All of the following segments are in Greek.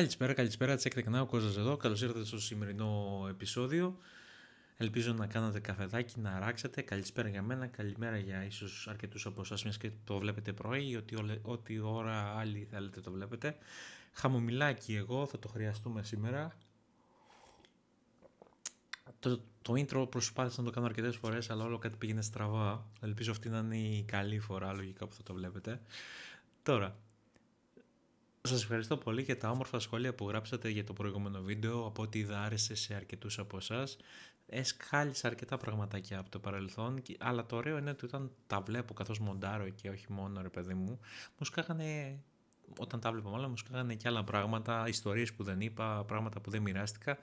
Καλησπέρα, καλησπέρα, τσεκ τεκνά, ο Κώστας εδώ. Καλώς ήρθατε στο σημερινό επεισόδιο. Ελπίζω να κάνετε καφεδάκι, να ράξετε. Καλησπέρα για μένα, καλημέρα για ίσως αρκετούς από εσάς, μιας και το βλέπετε πρωί ή ό,τι, ό,τι ώρα άλλη θέλετε το βλέπετε. Χαμομηλάκι εγώ, θα το χρειαστούμε σήμερα. Το, το intro προσπάθησα να το κάνω αρκετές φορές αλλά όλο κάτι πήγαινε στραβά. Ελπίζω αυτή να είναι η καλή φορά, λογικά, που θα το βλέπετε. Τώρα, Σας ευχαριστώ πολύ για τα όμορφα σχόλια που γράψατε για το προηγούμενο βίντεο. Από ό,τι είδα άρεσε σε αρκετούς από εσάς. Εσχάλισα αρκετά πραγματάκια από το παρελθόν, αλλά το ωραίο είναι ότι όταν τα βλέπω καθώς μοντάρω και όχι μόνο ρε παιδί μου, μου σκάγανε όταν τα βλέπω όλα μου σκάγανε και άλλα πράγματα, ιστορίες που δεν είπα, πράγματα που δεν μοιράστηκα,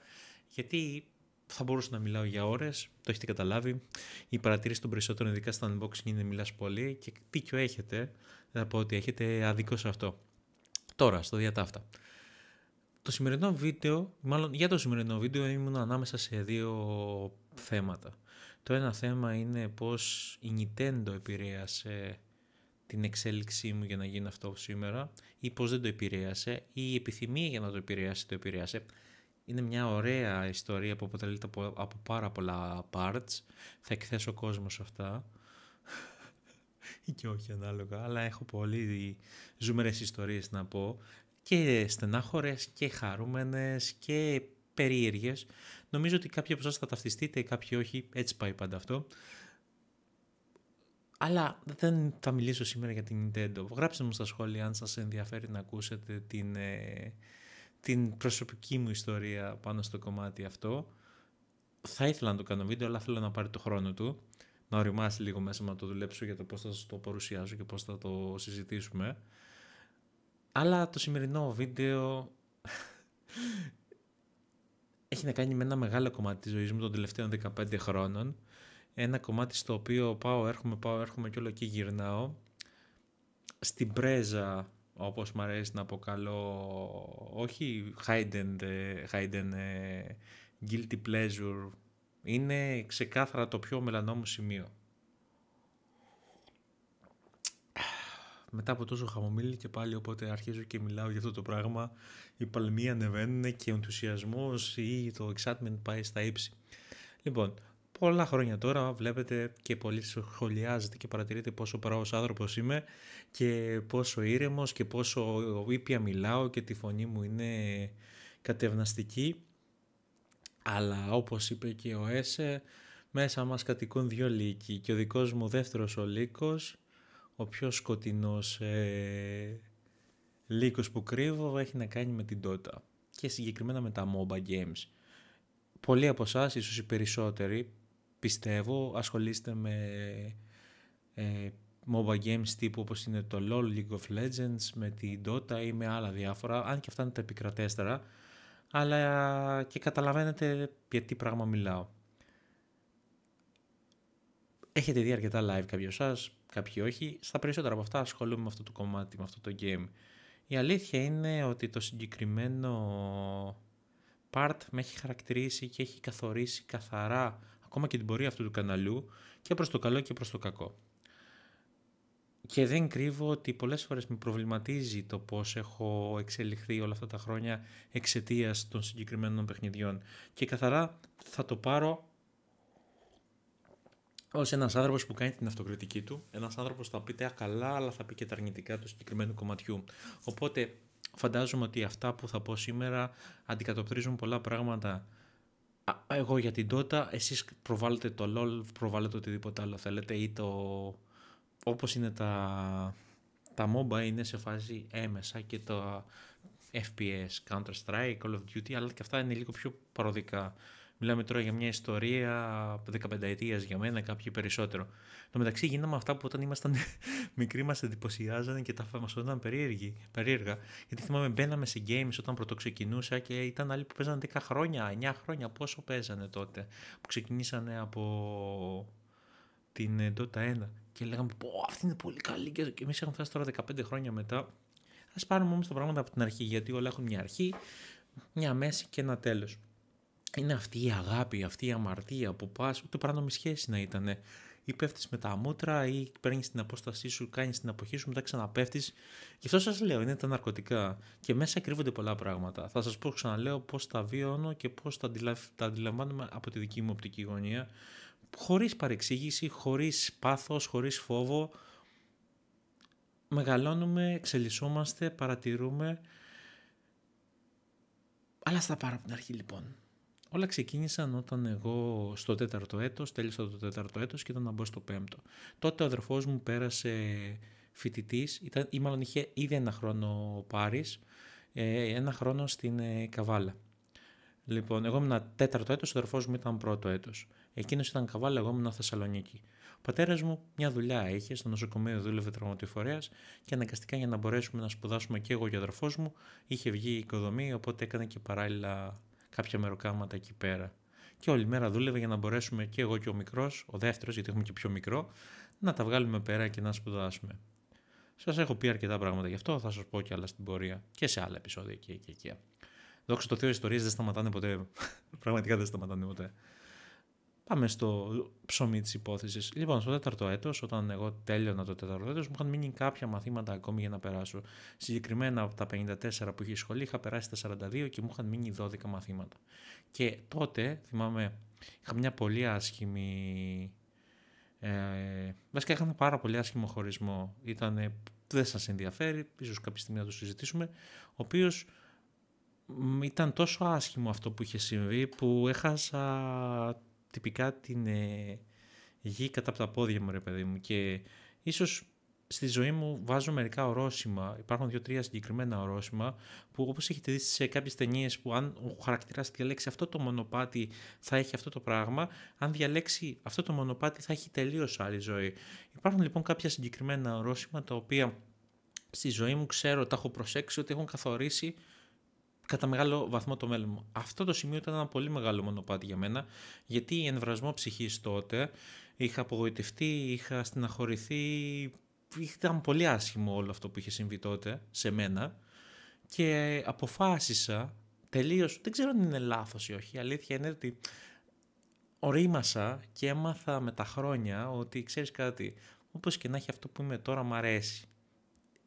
γιατί θα μπορούσα να μιλάω για ώρες, το έχετε καταλάβει, η παρατήρηση των περισσότερων ειδικά στα unboxing είναι μιλάς πολύ και δίκιο έχετε, δεν πω ότι έχετε αδικό σε αυτό. Τώρα, στο διατάφτα. Το σημερινό βίντεο, μάλλον για το σημερινό βίντεο ήμουν ανάμεσα σε δύο θέματα. Το ένα θέμα είναι πώς η Nintendo επηρέασε την εξέλιξή μου για να γίνει αυτό σήμερα ή πώς δεν το επηρέασε ή η επιθυμία για να το επηρέασε το επηρέασε. Είναι μια ωραία ιστορία που αποτελείται από, από πάρα πολλά parts. Θα εκθέσω κόσμο σε αυτά ή και όχι ανάλογα, αλλά έχω πολύ ζουμερές ιστορίες να πω και στενάχωρες και χαρούμενες και περίεργες. Νομίζω ότι κάποιοι από εσάς θα ταυτιστείτε, κάποιοι όχι, έτσι πάει πάντα αυτό. Αλλά δεν θα μιλήσω σήμερα για την Nintendo. Γράψτε μου στα σχόλια αν σας ενδιαφέρει να ακούσετε την, ε, την προσωπική μου ιστορία πάνω στο κομμάτι αυτό. Θα ήθελα να το κάνω βίντεο, αλλά θέλω να πάρει το χρόνο του να οριμάσει λίγο μέσα να το δουλέψω για το πώς θα σας το παρουσιάσω και πώς θα το συζητήσουμε. Αλλά το σημερινό βίντεο έχει να κάνει με ένα μεγάλο κομμάτι της ζωής μου των τελευταίων 15 χρόνων. Ένα κομμάτι στο οποίο πάω, έρχομαι, πάω, έρχομαι και όλο εκεί γυρνάω. Στην πρέζα, όπως μου αρέσει να αποκαλώ, όχι hidden, hidden ε, guilty pleasure, είναι ξεκάθαρα το πιο μελανό σημείο. Μετά από τόσο χαμομήλι και πάλι οπότε αρχίζω και μιλάω για αυτό το πράγμα. Οι παλμοί ανεβαίνουν και ο ενθουσιασμός ή το excitement πάει στα ύψη. Λοιπόν, πολλά χρόνια τώρα βλέπετε και πολύ σχολιάζετε και παρατηρείτε πόσο πράγος άνθρωπος είμαι και πόσο ήρεμος και πόσο ήπια μιλάω και τη φωνή μου είναι κατευναστική. Αλλά όπως είπε και ο Έσε, μέσα μας κατοικούν δύο λύκοι και ο δικός μου δεύτερος ο λύκος, ο πιο σκοτεινός ε, λύκος που κρύβω έχει να κάνει με την Dota και συγκεκριμένα με τα MOBA games. Πολλοί από εσάς, ίσως οι περισσότεροι, πιστεύω, ασχολείστε με ε, MOBA games τύπου όπως είναι το LoL, League of Legends, με την Dota ή με άλλα διάφορα, αν και αυτά είναι τα επικρατέστερα αλλά και καταλαβαίνετε για τι πράγμα μιλάω. Έχετε δει αρκετά live κάποιοι εσά, κάποιοι όχι. Στα περισσότερα από αυτά ασχολούμαι με αυτό το κομμάτι, με αυτό το game. Η αλήθεια είναι ότι το συγκεκριμένο part με έχει χαρακτηρίσει και έχει καθορίσει καθαρά ακόμα και την πορεία αυτού του καναλιού και προς το καλό και προς το κακό. Και δεν κρύβω ότι πολλές φορές με προβληματίζει το πώς έχω εξελιχθεί όλα αυτά τα χρόνια εξαιτίας των συγκεκριμένων παιχνιδιών. Και καθαρά θα το πάρω ως ένας άνθρωπος που κάνει την αυτοκριτική του, ένας άνθρωπος θα πει τα καλά αλλά θα πει και τα αρνητικά του συγκεκριμένου κομματιού. Οπότε φαντάζομαι ότι αυτά που θα πω σήμερα αντικατοπτρίζουν πολλά πράγματα εγώ για την τότε, εσείς προβάλλετε το LOL, προβάλλετε οτιδήποτε άλλο θέλετε ή το όπως είναι τα, τα MOBA είναι σε φάση έμεσα και το FPS, Counter Strike, Call of Duty, αλλά και αυτά είναι λίγο πιο παροδικά. Μιλάμε τώρα για μια ιστορία 15 ετίας για μένα, κάποιοι περισσότερο. Το μεταξύ γίναμε αυτά που όταν ήμασταν μικροί μας εντυπωσιάζανε και τα μας φαίνονταν περίεργα. Γιατί θυμάμαι μπαίναμε σε games όταν πρωτοξεκινούσα και ήταν άλλοι που παίζανε 10 χρόνια, 9 χρόνια. Πόσο παίζανε τότε που ξεκινήσανε από την Dota 1 και λέγαμε πω αυτή είναι πολύ καλή και εμείς έχουμε φτάσει τώρα 15 χρόνια μετά. Ας πάρουμε όμως τα πράγματα από την αρχή γιατί όλα έχουν μια αρχή, μια μέση και ένα τέλος. Είναι αυτή η αγάπη, αυτή η αμαρτία που πας, ούτε παράνομη σχέση να ήταν. Ή πέφτεις με τα μούτρα, ή παίρνεις την απόστασή σου, κάνεις την αποχή σου, μετά ξαναπέφτεις. Γι' αυτό σας λέω: είναι τα ναρκωτικά. Και μέσα κρύβονται πολλά πράγματα. Θα σας πω ξαναλέω πώς τα βιώνω και πώς τα, τα αντιλαμβάνομαι από τη δική μου οπτική γωνία χωρίς παρεξήγηση, χωρίς πάθος, χωρίς φόβο. Μεγαλώνουμε, εξελισσόμαστε, παρατηρούμε. Αλλά στα πάρα από την αρχή λοιπόν. Όλα ξεκίνησαν όταν εγώ στο τέταρτο έτος, τέλειωσα το τέταρτο έτος και ήταν να μπω στο πέμπτο. Τότε ο αδερφός μου πέρασε φοιτητής, ή μάλλον είχε ήδη ένα χρόνο παρει ένα χρόνο στην ε, Καβάλα. Λοιπόν, εγώ ήμουν τέταρτο έτος, ο αδερφός μου ήταν πρώτο έτος. Εκείνος ήταν καβάλα, εγώ ήμουν Θεσσαλονίκη. Ο πατέρας μου μια δουλειά είχε, στο νοσοκομείο δούλευε τραυματιοφορέα και αναγκαστικά για να μπορέσουμε να σπουδάσουμε και εγώ και ο αδερφός μου είχε βγει η οικοδομή, οπότε έκανε και παράλληλα κάποια μεροκάματα εκεί πέρα. Και όλη μέρα δούλευε για να μπορέσουμε και εγώ και ο μικρός, ο δεύτερος, γιατί έχουμε και πιο μικρό, να τα βγάλουμε πέρα και να σπουδάσουμε. Σας έχω πει αρκετά πράγματα γι' αυτό, θα σας πω κι άλλα στην πορεία και σε άλλα επεισόδια και εκεί. Και, εκεί. Δόξα τω Θεώ, ιστορίες δεν σταματάνε ποτέ. Πραγματικά δεν σταματάνε ποτέ. Πάμε στο ψωμί της υπόθεσης. Λοιπόν, στο τέταρτο έτος, όταν εγώ τέλειωνα το τέταρτο έτος, μου είχαν μείνει κάποια μαθήματα ακόμη για να περάσω. Συγκεκριμένα από τα 54 που είχε η είχα περάσει τα 42 και μου είχαν μείνει 12 μαθήματα. Και τότε, θυμάμαι, είχα μια πολύ άσχημη. Ε, βασικά ένα πάρα πολύ άσχημο χωρισμό. Ηταν δεν σας ενδιαφέρει, ίσως κάποια στιγμή να το συζητήσουμε, ο οποίος ήταν τόσο άσχημο αυτό που είχε συμβεί που έχασα τυπικά την ε, γη κατά από τα πόδια μου, ρε παιδί μου. Και ίσως στη ζωή μου βάζω μερικά ορόσημα. Υπάρχουν δύο-τρία συγκεκριμένα ορόσημα που όπως έχετε δει σε κάποιες ταινίες που αν ο χαρακτήρας διαλέξει αυτό το μονοπάτι θα έχει αυτό το πράγμα, αν διαλέξει αυτό το μονοπάτι θα έχει τελείως άλλη ζωή. Υπάρχουν λοιπόν κάποια συγκεκριμένα ορόσημα τα οποία στη ζωή μου ξέρω, τα έχω προσέξει ότι έχουν καθορίσει κατά μεγάλο βαθμό το μέλλον μου. Αυτό το σημείο ήταν ένα πολύ μεγάλο μονοπάτι για μένα, γιατί η ενβρασμό ψυχής τότε είχα απογοητευτεί, είχα στεναχωρηθεί, ήταν πολύ άσχημο όλο αυτό που είχε συμβεί τότε σε μένα και αποφάσισα τελείως, δεν ξέρω αν είναι λάθος ή όχι, η αλήθεια είναι ότι ορίμασα και έμαθα με τα χρόνια ότι ξέρεις κάτι, όπως και να έχει αυτό που είμαι τώρα μ' αρέσει.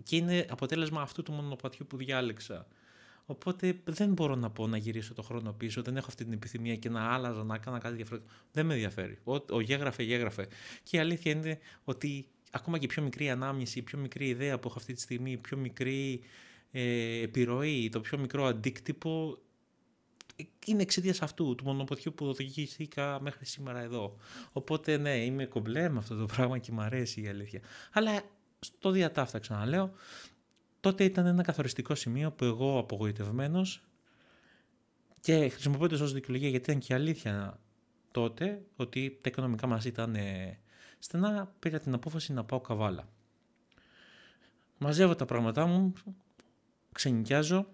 Και είναι αποτέλεσμα αυτού του μονοπατιού που διάλεξα. Οπότε δεν μπορώ να πω να γυρίσω το χρόνο πίσω, δεν έχω αυτή την επιθυμία και να άλλαζα, να έκανα κάτι διαφορετικό. Δεν με ενδιαφέρει. Ο, γέγραφε, γέγραφε. Και η αλήθεια είναι ότι ακόμα και η πιο μικρή ανάμνηση, η πιο μικρή ιδέα που έχω αυτή τη στιγμή, η πιο μικρή ε, επιρροή, το πιο μικρό αντίκτυπο ε, είναι εξαιτίας αυτού του μονοποτιού που οδηγήθηκα μέχρι σήμερα εδώ. Οπότε ναι, είμαι κομπλέ με αυτό το πράγμα και μου αρέσει η αλήθεια. Αλλά στο διατάφτα ξαναλέω, τότε ήταν ένα καθοριστικό σημείο που εγώ απογοητευμένος και χρησιμοποιώντας ως δικαιολογία γιατί ήταν και αλήθεια τότε ότι τα οικονομικά μας ήταν ε, στενά, πήρα την απόφαση να πάω καβάλα. Μαζεύω τα πράγματά μου, ξενικιάζω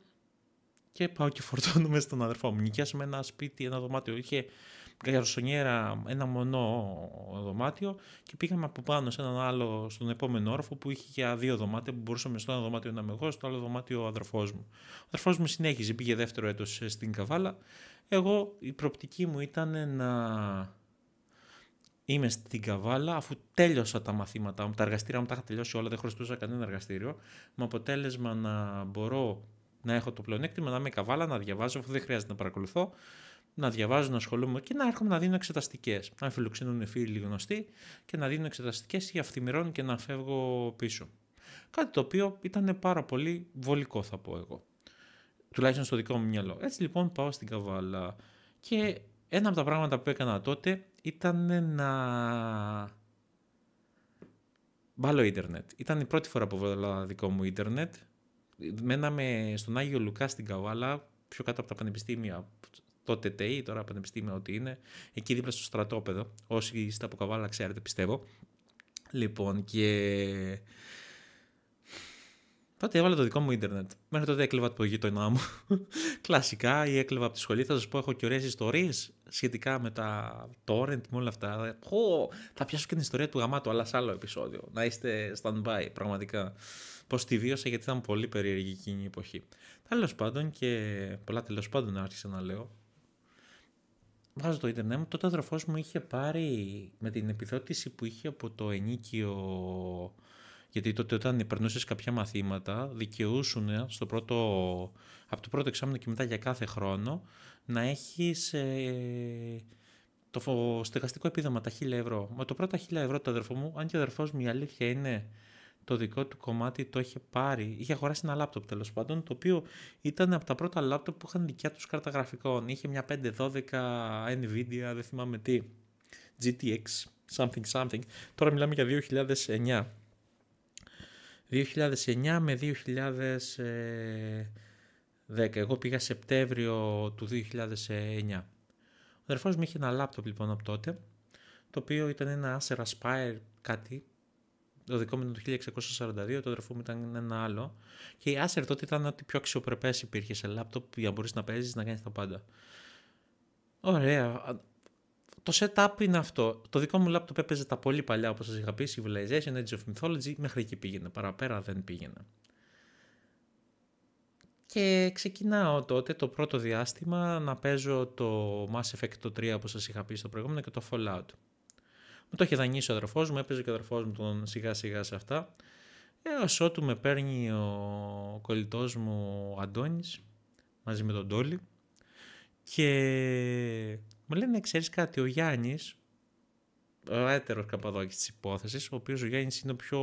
και πάω και φορτώνω μέσα στον αδερφό μου. Νοικιάσαμε ένα σπίτι, ένα δωμάτιο. Είχε γαρσονιέρα, ένα μονό δωμάτιο και πήγαμε από πάνω σε έναν άλλο, στον επόμενο όροφο που είχε για δύο δωμάτια που μπορούσαμε στο ένα δωμάτιο να είμαι εγώ, στο άλλο δωμάτιο ο αδερφός μου. Ο αδερφός μου συνέχιζε, πήγε δεύτερο έτος στην Καβάλα. Εγώ η προπτική μου ήταν να είμαι στην Καβάλα αφού τέλειωσα τα μαθήματά μου, τα εργαστήρια μου τα είχα τελειώσει όλα, δεν χρωστούσα κανένα εργαστήριο, με αποτέλεσμα να μπορώ να έχω το πλεονέκτημα, να είμαι καβάλα, να διαβάζω, αφού δεν χρειάζεται να παρακολουθώ να διαβάζω, να ασχολούμαι και να έρχομαι να δίνω εξεταστικές. Να φιλοξενούν φίλοι γνωστοί και να δίνω εξεταστικές ή αυθημερών και να φεύγω πίσω. Κάτι το οποίο ήταν πάρα πολύ βολικό, θα πω εγώ. Τουλάχιστον στο δικό μου μυαλό. Έτσι λοιπόν πάω στην Καβάλα. Και ένα από τα πράγματα που έκανα τότε ήταν να. βάλω ίντερνετ. Ήταν η πρώτη φορά που το δικό μου ίντερνετ. Μέναμε στον Άγιο Λουκά στην Καβάλα, πιο κάτω από τα πανεπιστήμια, τότε ΤΕΙ, τώρα Πανεπιστήμιο ό,τι είναι, εκεί δίπλα στο στρατόπεδο. Όσοι είστε από Καβάλα ξέρετε πιστεύω. Λοιπόν και... Τότε έβαλα το δικό μου ίντερνετ. Μέχρι τότε έκλεβα το γείτονά μου. Κλασικά ή έκλεβα από τη σχολή. Θα σας πω: Έχω και ωραίε ιστορίες σχετικά με τα torrent με όλα αυτά. Πω, θα πιάσω και την ιστορία του γαμάτου, αλλά σε άλλο επεισόδιο. Να είστε stand-by, πραγματικά. Πώ τη βίωσα, γιατί ήταν πολύ περίεργη εκείνη η εποχή. Τέλος πάντων και πολλά τέλος πάντων άρχισα να λέω βάζω το ίντερνετ μου, τότε ο αδερφός μου είχε πάρει με την επιδότηση που είχε από το ενίκιο γιατί τότε όταν περνούσες κάποια μαθήματα δικαιούσουν στο πρώτο, από το πρώτο εξάμεινο και μετά για κάθε χρόνο να έχεις ε, το στεγαστικό επίδομα τα 1000 ευρώ. Με το πρώτα 1000 ευρώ το αδερφό μου, αν και ο αδερφός μου η αλήθεια είναι το δικό του κομμάτι το είχε πάρει, είχε αγοράσει ένα λάπτοπ τέλος πάντων, το οποίο ήταν από τα πρώτα λάπτοπ που είχαν δικιά τους κάρτα γραφικών. Είχε μια 512 Nvidia, δεν θυμάμαι τι, GTX, something something. Τώρα μιλάμε για 2009. 2009 με 2010. Εγώ πήγα Σεπτέμβριο του 2009. Ο αδερφός μου είχε ένα λάπτοπ λοιπόν από τότε, το οποίο ήταν ένα Acer Aspire κάτι, το δικό μου ήταν το 1642, το αδερφό μου ήταν ένα άλλο. Και η Acer τότε ήταν ό,τι πιο αξιοπρεπές υπήρχε σε λάπτοπ για να μπορείς να παίζεις, να κάνεις τα πάντα. Ωραία. Το setup είναι αυτό. Το δικό μου λάπτοπ έπαιζε τα πολύ παλιά, όπως σας είχα πει, Civilization, Edge of Mythology, μέχρι εκεί πήγαινε. Παραπέρα δεν πήγαινε. Και ξεκινάω τότε το πρώτο διάστημα να παίζω το Mass Effect 3, όπως σας είχα πει στο προηγούμενο, και το Fallout. Μου το είχε δανείσει ο αδερφός μου, έπαιζε και ο αδερφός μου τον σιγά σιγά σε αυτά. Έω ε, ότου με παίρνει ο κολλητός μου ο Αντώνης μαζί με τον Τόλι και μου λένε: Ξέρεις κάτι, ο Γιάννης, ο έτερος καπαδόκης της υπόθεσης, ο οποίος ο Γιάννης είναι ο πιο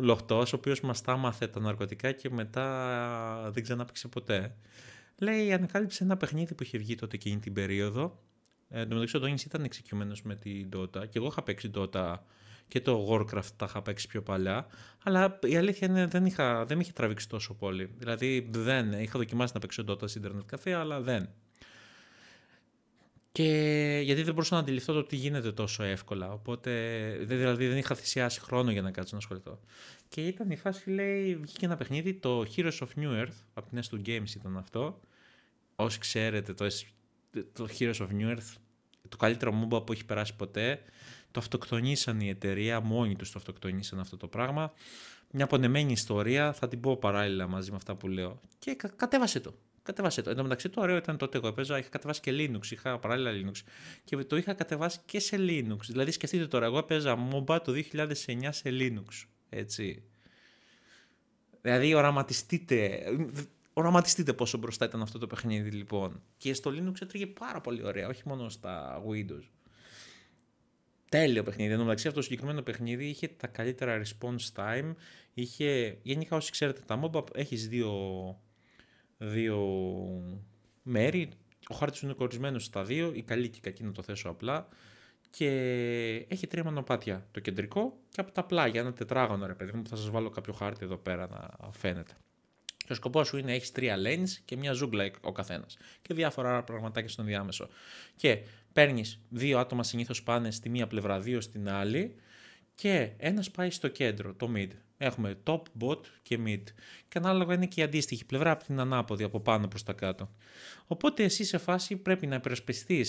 λοχτός, ο οποίος μας τάμαθε τα ναρκωτικά και μετά δεν ξανάπηξε ποτέ. Λέει: Ανακάλυψε ένα παιχνίδι που είχε βγει τότε εκείνη την περίοδο ε, εν τω μεταξύ ο Ντόνις ήταν εξοικειωμένος με την Dota και εγώ είχα παίξει Dota και το Warcraft τα είχα παίξει πιο παλιά, αλλά η αλήθεια είναι δεν, είχα, δεν με είχε τραβήξει τόσο πολύ. Δηλαδή δεν, είχα δοκιμάσει να παίξω Dota σε Ιντερνετ καφέ, αλλά δεν. Και γιατί δεν μπορούσα να αντιληφθώ το τι γίνεται τόσο εύκολα. Οπότε δηλαδή δεν είχα θυσιάσει χρόνο για να κάτσω να ασχοληθώ. Και ήταν η φάση, λέει, βγήκε ένα παιχνίδι, το Heroes of New Earth, από την S2 Games ήταν αυτό. Όσοι ξέρετε, το το Heroes of New Earth, το καλύτερο MOBA που έχει περάσει ποτέ. Το αυτοκτονήσαν η εταιρεία, μόνοι τους το αυτοκτονήσαν αυτό το πράγμα. Μια πονεμένη ιστορία, θα την πω παράλληλα μαζί με αυτά που λέω. Και κατέβασε το. Κατέβασε το. Εν τω μεταξύ το ωραίο ήταν τότε εγώ έπαιζα, είχα κατεβάσει και Linux, είχα παράλληλα Linux και το είχα κατεβάσει και σε Linux. Δηλαδή σκεφτείτε τώρα, εγώ έπαιζα MOBA το 2009 σε Linux, έτσι. Δηλαδή οραματιστείτε, οραματιστείτε πόσο μπροστά ήταν αυτό το παιχνίδι λοιπόν. Και στο Linux έτρεγε πάρα πολύ ωραία, όχι μόνο στα Windows. Τέλειο παιχνίδι. Ενώ μεταξύ αυτό το συγκεκριμένο παιχνίδι είχε τα καλύτερα response time. Είχε, γενικά όσοι ξέρετε τα MOBA έχεις δύο, δύο μέρη. Ο χάρτης είναι κορισμένος στα δύο, η καλή και η κακή να το θέσω απλά. Και έχει τρία μονοπάτια. Το κεντρικό και από τα πλάγια, ένα τετράγωνο ρε παιδί μου που θα σας βάλω κάποιο χάρτη εδώ πέρα να φαίνεται. Και ο σκοπός σου είναι να έχεις τρία lanes και μια ζούγκλα ο καθένας. Και διάφορα άλλα πραγματάκια στον διάμεσο. Και παίρνεις δύο άτομα συνήθως πάνε στη μία πλευρά, δύο στην άλλη. Και ένας πάει στο κέντρο, το mid. Έχουμε top, bot και mid. Και ανάλογα είναι και η αντίστοιχη πλευρά από την ανάποδη, από πάνω προς τα κάτω. Οπότε εσύ σε φάση πρέπει να υπερασπιστείς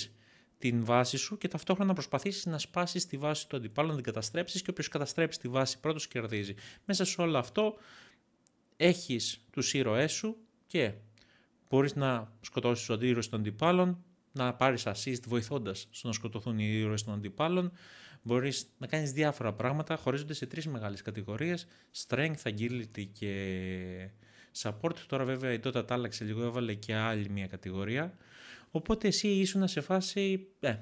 την βάση σου και ταυτόχρονα να προσπαθήσεις να σπάσεις τη βάση του αντιπάλου, να την καταστρέψεις και όποιος καταστρέψει τη βάση πρώτος κερδίζει. Μέσα σε όλο αυτό έχεις τους ήρωές σου και μπορείς να σκοτώσεις τους ήρωες των αντιπάλων, να πάρεις assist βοηθώντας στο να σκοτωθούν οι ήρωες των αντιπάλων, μπορείς να κάνεις διάφορα πράγματα, χωρίζονται σε τρεις μεγάλες κατηγορίες, strength, agility και support. Τώρα βέβαια η Dota τα άλλαξε λίγο, έβαλε και άλλη μια κατηγορία. Οπότε εσύ ήσουν σε φάση... Ε,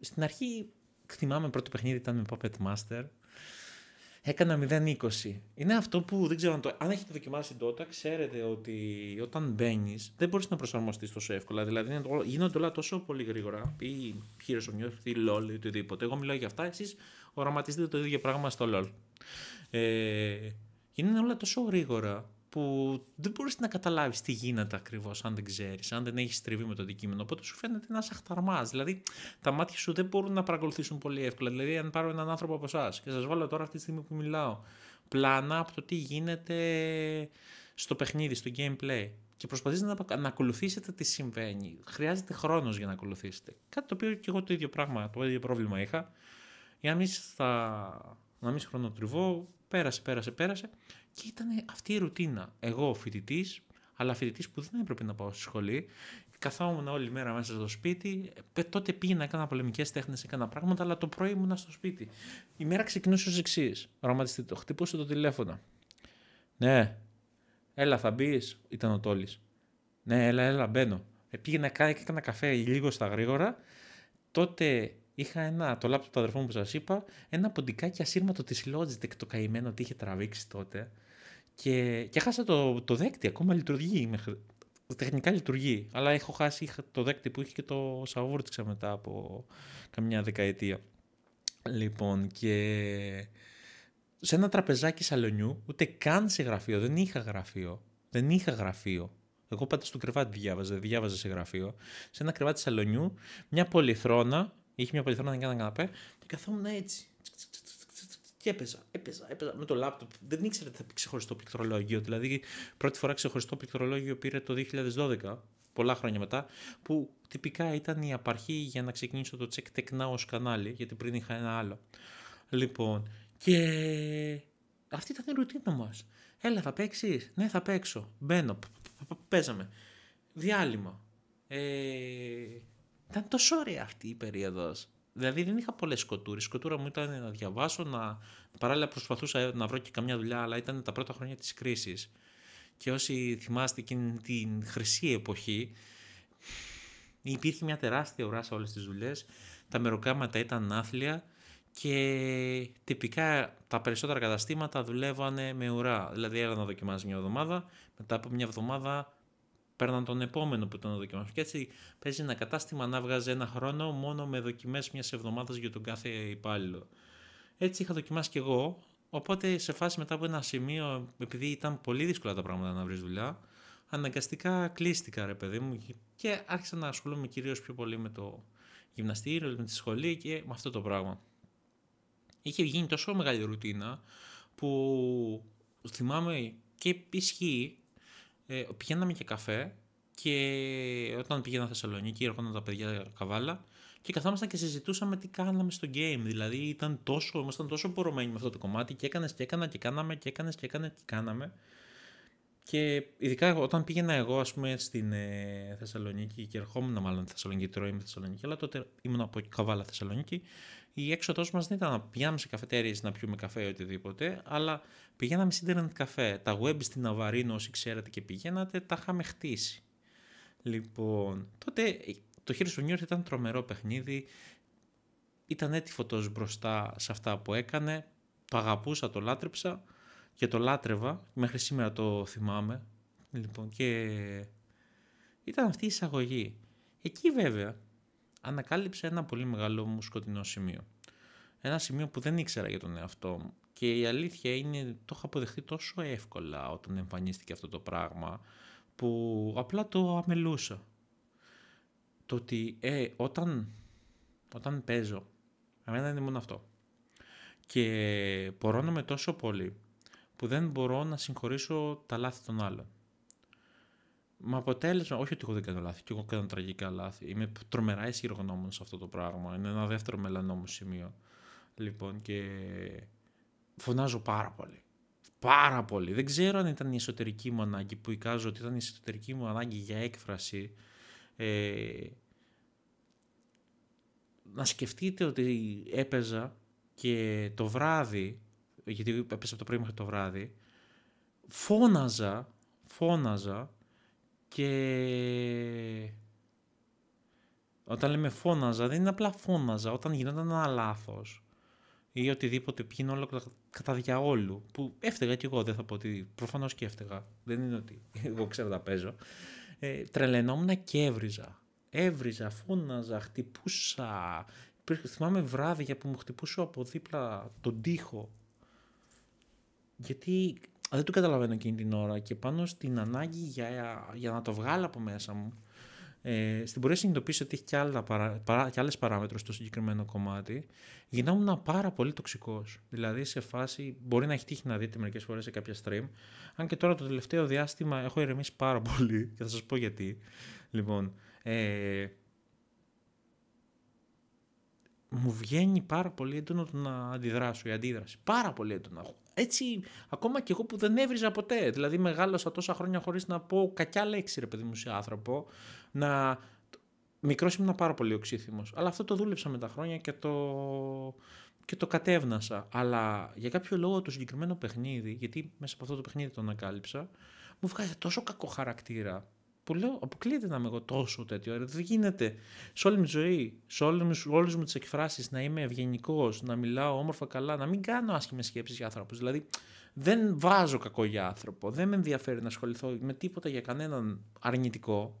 στην αρχή θυμάμαι πρώτο παιχνίδι ήταν με Puppet Master Έκανα 0,20. Είναι αυτό που δεν ξέρω αν το. Αν έχετε δοκιμάσει τότε, ξέρετε ότι όταν μπαίνεις, δεν μπορείς να προσαρμοστείς τόσο εύκολα. Δηλαδή γίνονται όλα τόσο πολύ γρήγορα. Ή χειροσομιό, ή λολ ή οτιδήποτε. Εγώ μιλάω για αυτά. Εσείς οραματίζετε το ίδιο πράγμα στο λολ. Ε, όλα τόσο γρήγορα που δεν μπορείς να καταλάβεις τι γίνεται ακριβώς αν δεν ξέρεις, αν δεν έχεις τριβή με το αντικείμενο. Οπότε σου φαίνεται ένας αχταρμάς. Δηλαδή τα μάτια σου δεν μπορούν να παρακολουθήσουν πολύ εύκολα. Δηλαδή αν πάρω έναν άνθρωπο από εσάς και σας βάλω τώρα αυτή τη στιγμή που μιλάω πλάνα από το τι γίνεται στο παιχνίδι, στο gameplay και προσπαθείτε να, να ακολουθήσετε τι συμβαίνει. Χρειάζεται χρόνος για να ακολουθήσετε. Κάτι το οποίο και εγώ το ίδιο πράγμα, το ίδιο πρόβλημα είχα. Για να μην, στα... να μην χρονοτριβώ, Πέρασε, πέρασε, πέρασε. Και ήταν αυτή η ρουτίνα. Εγώ φοιτητής, αλλά φοιτητής που δεν έπρεπε να πάω στη σχολή. Καθόμουν όλη μέρα μέσα στο σπίτι. Ε, τότε πήγαινα, έκανα πολεμικές τέχνες, έκανα πράγματα, αλλά το πρωί ήμουνα στο σπίτι. Η μέρα ξεκινούσε ως εξής. Οραματιστείτε το. Χτυπούσε το τηλέφωνο. Ναι, έλα, θα μπεις, ήταν ο Τόλης. Ναι, έλα, έλα, μπαίνω. Ε, πήγαινα και έκανα καφέ λίγο στα γρήγορα. Τότε είχα ένα, το λάπτο του αδερφού μου που σας είπα, ένα ποντικάκι ασύρματο της Logitech το καημένο ότι είχε τραβήξει τότε. Και, και χάσα το, το δέκτη, ακόμα λειτουργεί. Μέχρι, τεχνικά λειτουργεί. Αλλά έχω χάσει το δέκτη που είχε και το σαβούρτσα μετά από καμιά δεκαετία. Λοιπόν, και σε ένα τραπεζάκι σαλονιού, ούτε καν σε γραφείο, δεν είχα γραφείο. Δεν είχα γραφείο. Εγώ πάντα στο κρεβάτι διάβαζα, διάβαζα σε γραφείο. Σε ένα κρεβάτι σαλονιού, μια πολυθρόνα Είχε μια πολυθρόνα να κάνει καναπέ και καθόμουν έτσι. Και έπαιζα, έπαιζα, έπαιζα με το λάπτοπ. Δεν ήξερα ότι θα πει ξεχωριστό πληκτρολόγιο. Δηλαδή, πρώτη φορά ξεχωριστό πληκτρολόγιο πήρε το 2012, πολλά χρόνια μετά, που τυπικά ήταν η απαρχή για να ξεκινήσω το Check Tech Now ως κανάλι, γιατί πριν είχα ένα άλλο. Λοιπόν, και αυτή ήταν η ρουτίνα μας. Έλα, θα παίξεις. Ναι, θα παίξω. Μπαίνω. Παίζαμε. Διάλειμμα. Ε, ήταν τόσο ωραία αυτή η περίοδος. Δηλαδή δεν είχα πολλές σκοτούρες. Η σκοτούρα μου ήταν να διαβάσω, να... παράλληλα προσπαθούσα ε, να βρω και καμιά δουλειά, αλλά ήταν τα πρώτα χρόνια της κρίσης. Και όσοι θυμάστε εκείνη την χρυσή εποχή, υπήρχε μια τεράστια ουρά σε όλες τις δουλειές. Τα μεροκάματα ήταν άθλια και τυπικά τα περισσότερα καταστήματα δουλεύανε με ουρά. Δηλαδή, έλα να δοκιμάζεις μια εβδομάδα, μετά από μια εβδομάδα παίρναν τον επόμενο που ήταν δοκιμάσουν. Και έτσι παίζει ένα κατάστημα να βγάζει ένα χρόνο μόνο με δοκιμές μιας εβδομάδας για τον κάθε υπάλληλο. Έτσι είχα δοκιμάσει κι εγώ. Οπότε σε φάση μετά από ένα σημείο, επειδή ήταν πολύ δύσκολα τα πράγματα να βρεις δουλειά, αναγκαστικά κλείστηκα ρε παιδί μου και άρχισα να ασχολούμαι κυρίως πιο πολύ με το γυμναστήριο, με τη σχολή και με αυτό το πράγμα. Είχε γίνει τόσο μεγάλη ρουτίνα που θυμάμαι και ισχύει ε, πηγαίναμε και καφέ και όταν πήγαινα Θεσσαλονίκη έρχονταν τα παιδιά καβάλα και καθόμασταν και συζητούσαμε τι κάναμε στο game. Δηλαδή ήταν τόσο, ήμασταν τόσο πορωμένοι με αυτό το κομμάτι και έκανες και έκανα και κάναμε και έκανες και έκανες και κάναμε. Και ειδικά όταν πήγαινα εγώ, ας πούμε, στην ε, Θεσσαλονίκη και ερχόμουν μάλλον στη Θεσσαλονίκη, τώρα είμαι Θεσσαλονίκη, αλλά τότε ήμουν από Καβάλα Θεσσαλονίκη. Η έξοδος μας δεν ήταν να πηγαίναμε σε καφετέριες να πιούμε καφέ ή οτιδήποτε, αλλά πηγαίναμε σε internet καφέ. Τα web στην Αβαρίνο, όσοι ξέρατε και πηγαίνατε, τα είχαμε χτίσει. Λοιπόν, τότε ε, το New του ήταν τρομερό παιχνίδι, ήταν τόσο μπροστά σε αυτά που έκανε, το το λάτρεψα και το λάτρευα, μέχρι σήμερα το θυμάμαι. Λοιπόν, και ήταν αυτή η εισαγωγή. Εκεί βέβαια ανακάλυψε ένα πολύ μεγάλο μου σκοτεινό σημείο. Ένα σημείο που δεν ήξερα για τον εαυτό μου. Και η αλήθεια είναι, το είχα αποδεχτεί τόσο εύκολα όταν εμφανίστηκε αυτό το πράγμα, που απλά το αμελούσα. Το ότι, ε, όταν, όταν παίζω, εμένα είναι μόνο αυτό. Και πορώνομαι τόσο πολύ που δεν μπορώ να συγχωρήσω τα λάθη των άλλων. Με αποτέλεσμα, όχι ότι εγώ δεν κάνω λάθη, και εγώ κάνω τραγικά λάθη. Είμαι τρομερά ισχυρογνώμων σε αυτό το πράγμα. Είναι ένα δεύτερο μελανό μου σημείο. Λοιπόν, και φωνάζω πάρα πολύ. Πάρα πολύ. Δεν ξέρω αν ήταν η εσωτερική μου ανάγκη που εικάζω ότι ήταν η εσωτερική μου ανάγκη για έκφραση. Ε, να σκεφτείτε ότι έπαιζα και το βράδυ γιατί έπεσε από το πρωί μέχρι το βράδυ, φώναζα, φώναζα και όταν λέμε φώναζα δεν είναι απλά φώναζα, όταν γινόταν ένα λάθος ή οτιδήποτε πήγαινε όλο κατά διαόλου, που έφταιγα κι εγώ, δεν θα πω ότι προφανώς και έφταιγα, δεν είναι ότι εγώ ξέρω τα παίζω, ε, τρελαινόμουν και έβριζα. Έβριζα, φώναζα, χτυπούσα, θυμάμαι για που μου χτυπούσε από δίπλα τον τοίχο γιατί δεν το καταλαβαίνω εκείνη την ώρα και πάνω στην ανάγκη για, να το βγάλω από μέσα μου. Ε, στην πορεία συνειδητοποίησα ότι έχει και, άλλα παρα, άλλες παράμετρους στο συγκεκριμένο κομμάτι. Γινόμουν πάρα πολύ τοξικός. Δηλαδή σε φάση, μπορεί να έχει τύχει να δείτε μερικές φορές σε κάποια stream, αν και τώρα το τελευταίο διάστημα έχω ηρεμήσει πάρα πολύ και θα σας πω γιατί. Λοιπόν, ε, μου βγαίνει πάρα πολύ έντονο το να αντιδράσω, η αντίδραση. Πάρα πολύ έντονο. Έτσι, ακόμα και εγώ που δεν έβριζα ποτέ. Δηλαδή, μεγάλωσα τόσα χρόνια χωρίς να πω κακιά λέξη, ρε παιδί μου, σε άνθρωπο. Να... Μικρός ήμουν πάρα πολύ οξύθυμος. Αλλά αυτό το δούλεψα με τα χρόνια και το, και το κατέβνασα. Αλλά για κάποιο λόγο το συγκεκριμένο παιχνίδι, γιατί μέσα από αυτό το παιχνίδι το ανακάλυψα, μου βγάζει τόσο κακό χαρακτήρα που λέω, αποκλείεται να είμαι εγώ τόσο τέτοιο. Δηλαδή, δεν γίνεται. Σε όλη μου τη ζωή, σε όλες μου τις εκφράσεις να είμαι ευγενικός, να μιλάω όμορφα καλά, να μην κάνω άσχημες σκέψεις για άνθρωπου. Δηλαδή, δεν βάζω κακό για άνθρωπο. Δεν με ενδιαφέρει να ασχοληθώ με τίποτα για κανέναν αρνητικό.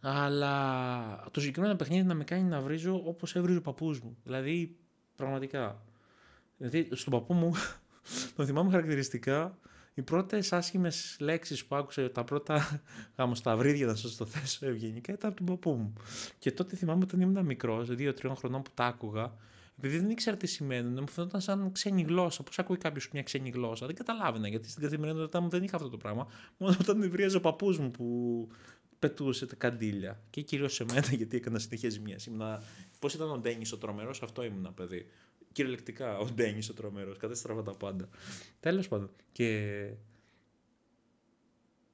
Αλλά το συγκεκριμένο παιχνίδι να με κάνει να βρίζω όπως έβριζε ο παππούς μου. Δηλαδή, πραγματικά. Δηλαδή, στον παππού μου, τον θυμάμαι χαρακτηριστικά, οι πρώτες άσχημες λέξεις που άκουσα, τα πρώτα γαμοσταυρίδια, να σας το θέσω ευγενικά, ήταν από τον παππού μου. Και τότε θυμάμαι όταν ήμουν μικρός, δηλαδή δύο-τριών χρονών που τα άκουγα, επειδή δεν ήξερα τι σημαίνουν, μου φαίνονταν σαν ξένη γλώσσα. Πώ ακούει κάποιος μια ξένη γλώσσα. Δεν καταλάβαινα γιατί στην καθημερινότητά μου δεν είχα αυτό το πράγμα. Μόνο όταν βρίαζε ο παππούς μου που πετούσε τα καντήλια. Και κυρίως σε μένα, γιατί έκανα συνεχές ζημιέ. Πώς ήταν ο Ντένις ο τρομερός, αυτό ήμουν παιδί. Κυριολεκτικά. Ο Ντένις ο τρομερός. Κατέστραβα τα πάντα. Τέλος πάντων. Και.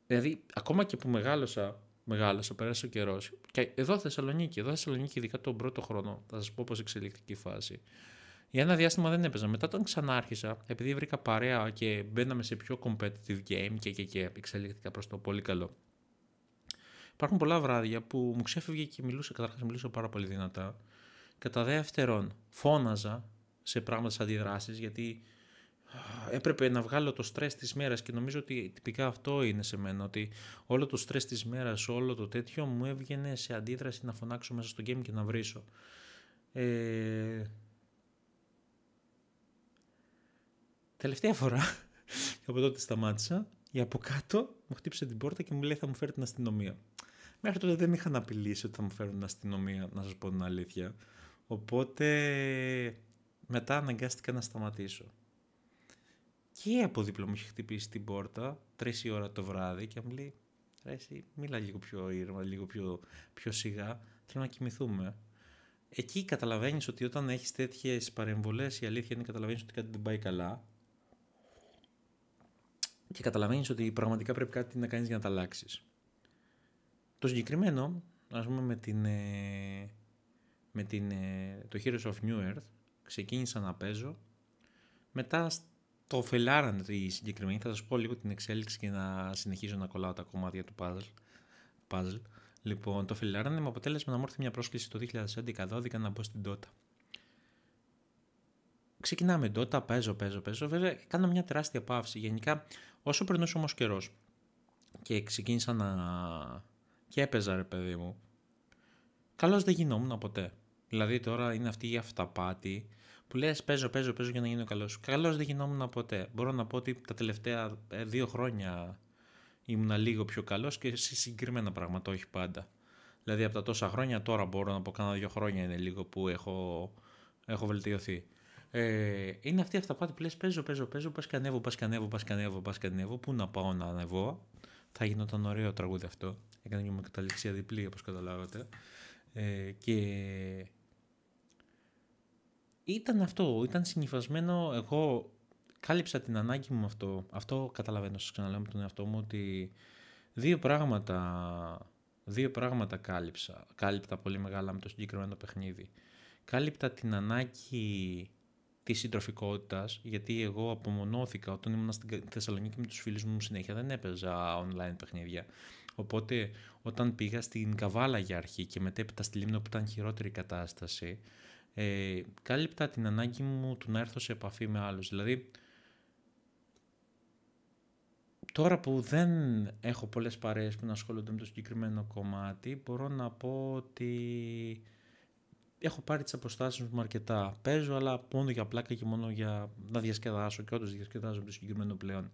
Δηλαδή, ακόμα και που μεγάλωσα, μεγάλωσα, πέρασε ο καιρός. Και εδώ Θεσσαλονίκη, εδώ Θεσσαλονίκη, ειδικά τον πρώτο χρόνο, θα σας πω πώς εξελικτική φάση. Για ένα διάστημα δεν έπαιζα. Μετά τον ξανάρχισα, επειδή βρήκα παρέα και μπαίναμε σε πιο competitive game και, και, και εξελίχθηκα προς το πολύ καλό. Υπάρχουν πολλά βράδια που μου ξέφευγε και μιλούσα, καταρχάς μιλούσα πάρα πολύ δυνατά. Κατά δεύτερον, φώναζα σε πράγματα σαν αντιδράσεις γιατί έπρεπε να βγάλω το στρες της μέρας και νομίζω ότι τυπικά αυτό είναι σε μένα ότι όλο το στρες της μέρας, όλο το τέτοιο μου έβγαινε σε αντίδραση να φωνάξω μέσα στο game και να βρίσω. Ε... Τελευταία φορά και από τότε σταμάτησα ή από κάτω μου χτύπησε την πόρτα και μου λέει θα μου φέρει την αστυνομία. Μέχρι τότε δεν είχαν απειλήσει ότι θα μου φέρουν την αστυνομία, να σας πω την αλήθεια. Οπότε μετά αναγκάστηκα να σταματήσω. Και από δίπλα μου είχε χτυπήσει την πόρτα, τρεις η ώρα το βράδυ, και μου λέει: Ρε, εσύ, μίλα λίγο πιο ήρμα, λίγο πιο, πιο σιγά. Θέλω να κοιμηθούμε. Εκεί καταλαβαίνεις ότι όταν έχεις τέτοιες παρεμβολές η αλήθεια είναι καταλαβαίνεις ότι κάτι δεν πάει καλά. Και καταλαβαίνεις ότι πραγματικά πρέπει κάτι να κάνεις για να τα αλλάξεις. Το συγκεκριμένο, ας πούμε, με, την, ε, με την, ε, το Heroes of New Earth, ξεκίνησα να παίζω. Μετά το φελάραν η συγκεκριμένη. Θα σας πω λίγο την εξέλιξη και να συνεχίζω να κολλάω τα κομμάτια του puzzle. puzzle. Λοιπόν, το φελάραν με αποτέλεσμα να μου έρθει μια πρόσκληση το 2011-12 να μπω στην Dota. Ξεκινάμε Dota, παίζω, παίζω, παίζω. Βέβαια, κάνω μια τεράστια παύση. Γενικά, όσο περνούσε όμως καιρός και ξεκίνησα να. και έπαιζα, ρε παιδί μου. Καλώς δεν γινόμουν ποτέ. Δηλαδή τώρα είναι αυτή η αυταπάτη που λες: Παίζω, παίζω, παίζω για να γίνω καλός. Καλός δεν γινόμουν ποτέ. Μπορώ να πω ότι τα τελευταία ε, δύο χρόνια ήμουν λίγο πιο καλός και σε συγκεκριμένα πράγματα, όχι πάντα. Δηλαδή από τα τόσα χρόνια τώρα μπορώ να πω κάνα δύο χρόνια είναι λίγο που έχω, έχω βελτιωθεί. Ε, είναι αυτή η αυταπάτη που λες παίζω, παίζω, παίζω, πας και ανέβω, πας και ανέβω, πας και ανέβω, και ανέβω. Πού να πάω να ανεβώ. Θα γινόταν ωραίο τραγούδι αυτό. Έκανα και με καταληξία διπλή όπως καταλάβατε. Ε, και ήταν αυτό, ήταν συνηθισμένο. Εγώ κάλυψα την ανάγκη μου αυτό. Αυτό καταλαβαίνω, σας ξαναλέω με τον εαυτό μου, ότι δύο πράγματα, δύο πράγματα κάλυψα. Κάλυπτα πολύ μεγάλα με το συγκεκριμένο παιχνίδι. Κάλυπτα την ανάγκη της συντροφικότητας, γιατί εγώ απομονώθηκα όταν ήμουν στην Θεσσαλονίκη με τους φίλους μου συνέχεια, δεν έπαιζα online παιχνίδια. Οπότε όταν πήγα στην Καβάλα για αρχή και μετέπειτα στη Λίμνο που ήταν χειρότερη κατάσταση, ε, κάλυπτα την ανάγκη μου του να έρθω σε επαφή με άλλους. Δηλαδή, τώρα που δεν έχω πολλές παρέες που να ασχολούνται με το συγκεκριμένο κομμάτι, μπορώ να πω ότι έχω πάρει τις αποστάσεις μου αρκετά. Παίζω, αλλά μόνο για πλάκα και μόνο για να διασκεδάσω και όντως διασκεδάζω με το συγκεκριμένο πλέον.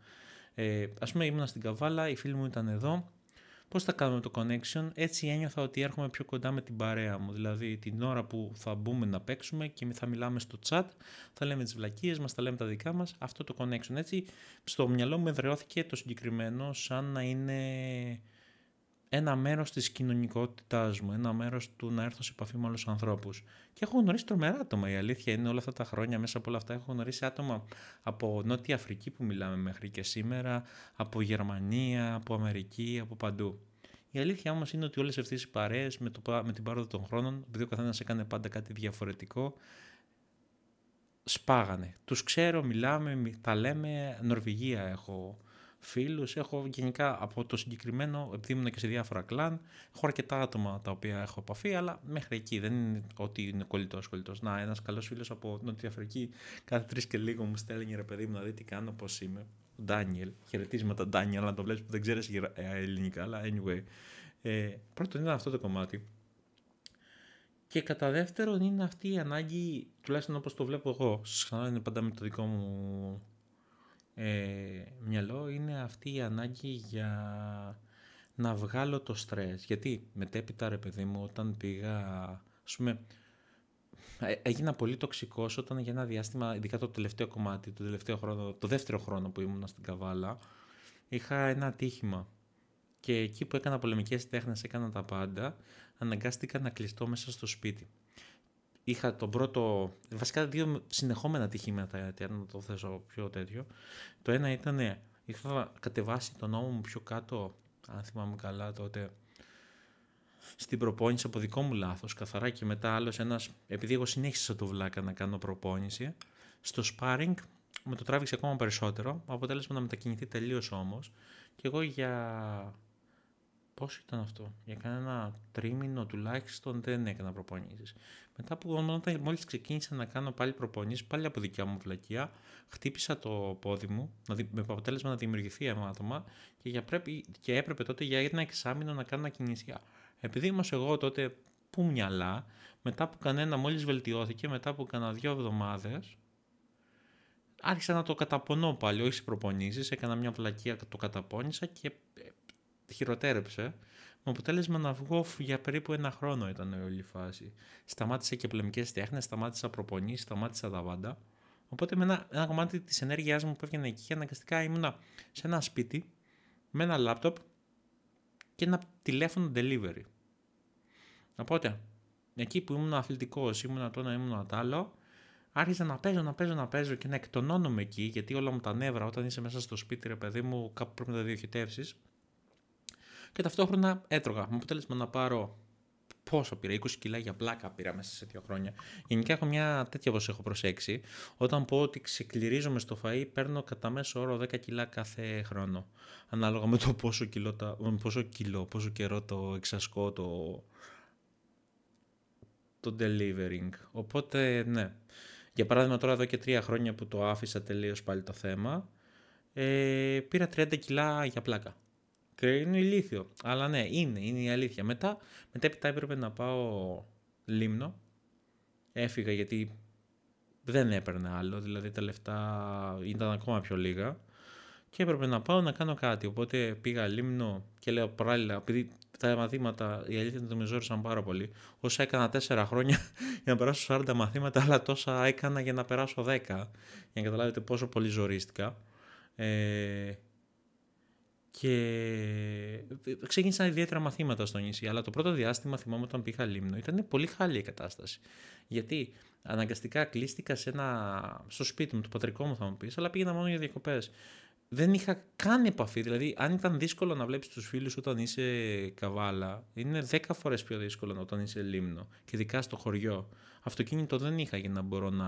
Ε, ας πούμε ήμουν στην Καβάλα, Η φίλοι μου ήταν εδώ, πώς θα κάνουμε το connection, έτσι ένιωθα ότι έρχομαι πιο κοντά με την παρέα μου. Δηλαδή την ώρα που θα μπούμε να παίξουμε και θα μιλάμε στο chat, θα λέμε τις βλακίες μας, θα λέμε τα δικά μας, αυτό το connection. Έτσι στο μυαλό μου ευρεώθηκε το συγκεκριμένο σαν να είναι ένα μέρος της κοινωνικότητάς μου, ένα μέρος του να έρθω σε επαφή με άλλου ανθρώπους. Και έχω γνωρίσει τρομερά άτομα, η αλήθεια είναι όλα αυτά τα χρόνια μέσα από όλα αυτά έχω γνωρίσει άτομα από Νότια Αφρική που μιλάμε μέχρι και σήμερα, από Γερμανία, από Αμερική, από παντού. Η αλήθεια όμως είναι ότι όλες αυτές οι παρέες με, με την πάροδο των χρόνων, επειδή ο καθένας έκανε πάντα κάτι διαφορετικό, σπάγανε. Τους ξέρω, μιλάμε, τα λέμε. Νορβηγία έχω φίλους, έχω γενικά από το συγκεκριμένο, επειδή ήμουν και σε διάφορα κλάν, έχω αρκετά άτομα τα οποία έχω επαφή, αλλά μέχρι εκεί δεν είναι ότι είναι κολλητός κολλητός. Να, ένας καλός φίλος από Νότια Αφρική, κάθε τρεις και λίγο μου στέλνει ρε παιδί μου να δει τι κάνω, πώς είμαι. Ο Ντάνιελ, χαιρετίσματα Ντάνιελ, να το βλέπεις που δεν ξέρεις ε, ελληνικά, αλλά anyway. Ε, πρώτον ήταν αυτό το κομμάτι. Και κατά δεύτερον είναι αυτή η ανάγκη, τουλάχιστον όπως το βλέπω εγώ, ξανά είναι πάντα με το δικό μου ε, μυαλό είναι αυτή η ανάγκη για να βγάλω το στρες. Γιατί μετέπειτα ρε παιδί μου όταν πήγα, ας πούμε, ε, έγινα πολύ τοξικός όταν για ένα διάστημα, ειδικά το τελευταίο κομμάτι, το, τελευταίο χρόνο, το δεύτερο χρόνο που ήμουν στην Καβάλα, είχα ένα ατύχημα. Και εκεί που έκανα πολεμικές τέχνες, έκανα τα πάντα, αναγκάστηκα να κλειστώ μέσα στο σπίτι είχα τον πρώτο. Βασικά δύο συνεχόμενα ατυχήματα, γιατί να το θέσω πιο τέτοιο. Το ένα ήταν, είχα κατεβάσει τον νόμο μου πιο κάτω, αν θυμάμαι καλά τότε, στην προπόνηση από δικό μου λάθος, καθαρά και μετά άλλος ένας, επειδή εγώ συνέχισα το βλάκα να κάνω προπόνηση, στο sparring με το τράβηξε ακόμα περισσότερο. Αποτέλεσμα να μετακινηθεί τελείως όμως. Και εγώ για Πόσο ήταν αυτό, για κανένα τρίμηνο τουλάχιστον δεν έκανα προπονήσεις. Μετά που όταν μόλις ξεκίνησα να κάνω πάλι προπονήσεις, πάλι από δικιά μου βλακεία, χτύπησα το πόδι μου, με αποτέλεσμα να δημιουργηθεί αίματομα και, για πρέπει, και έπρεπε τότε για ένα εξάμεινο να κάνω κινησία. Επειδή όμω εγώ τότε που μυαλά, μετά που κανένα μόλις βελτιώθηκε, μετά που κανένα δύο εβδομάδες, άρχισα να το καταπονώ πάλι, όχι σε προπονήσεις, έκανα μια πλακία, το καταπώνησα και ε, χειροτέρεψε. Με αποτέλεσμα να βγω για περίπου ένα χρόνο ήταν η όλη φάση. Σταμάτησα και πλεμικέ τέχνες, σταμάτησα προπονή, σταμάτησα τα βάντα. Οπότε με ένα, ένα κομμάτι της ενέργειάς μου που έβγαινε εκεί, αναγκαστικά ήμουνα σε ένα σπίτι με ένα λάπτοπ και ένα τηλέφωνο delivery. Οπότε, εκεί που ήμουν αθλητικός, ήμουν το ένα, ήμουν το άλλο, άρχισα να παίζω, να παίζω, να παίζω και να εκτονώνομαι εκεί, γιατί όλα μου τα νεύρα όταν είσαι μέσα στο σπίτι, ρε παιδί μου, κάπου πρέπει να τα διοχετεύσεις και ταυτόχρονα έτρωγα. Με αποτέλεσμα να πάρω πόσο πήρα, 20 κιλά για πλάκα πήρα μέσα σε δύο χρόνια. Γενικά έχω μια τέτοια όπως έχω προσέξει. Όταν πω ότι ξεκληρίζομαι στο φαΐ, παίρνω κατά μέσο όρο 10 κιλά κάθε χρόνο. Ανάλογα με το πόσο κιλό, πόσο, κιλό, πόσο καιρό το εξασκώ το, το delivering. Οπότε ναι. Για παράδειγμα τώρα εδώ και τρία χρόνια που το άφησα τελείως πάλι το θέμα, ε, πήρα 30 κιλά για πλάκα είναι ηλίθιο. Αλλά ναι, είναι, είναι η αλήθεια. Μετά, μετά έπρεπε να πάω λίμνο. Έφυγα γιατί δεν έπαιρνα άλλο, δηλαδή τα λεφτά ήταν ακόμα πιο λίγα. Και έπρεπε να πάω να κάνω κάτι. Οπότε πήγα λίμνο και λέω παράλληλα, επειδή τα μαθήματα η αλήθεια το με ζόρισαν πάρα πολύ. Όσα έκανα τέσσερα χρόνια για να περάσω 40 μαθήματα, αλλά τόσα έκανα για να περάσω 10. Για να καταλάβετε πόσο πολύ ζορίστηκα. Ε, και ε, ε, ξεκίνησαν ιδιαίτερα μαθήματα στο νησί. Αλλά το πρώτο διάστημα, θυμάμαι όταν πήγα Λίμνο, ήταν πολύ χάλια η κατάσταση. Γιατί αναγκαστικά κλείστηκα σε ένα... στο σπίτι μου, το πατρικό μου θα μου πεις, αλλά πήγαινα μόνο για διακοπές. Δεν είχα καν επαφή. Δηλαδή, αν ήταν δύσκολο να βλέπεις τους φίλους όταν είσαι καβάλα, είναι 10 φορές πιο δύσκολο όταν είσαι λίμνο. Και ειδικά στο χωριό. Αυτοκίνητο δεν είχα για να μπορώ να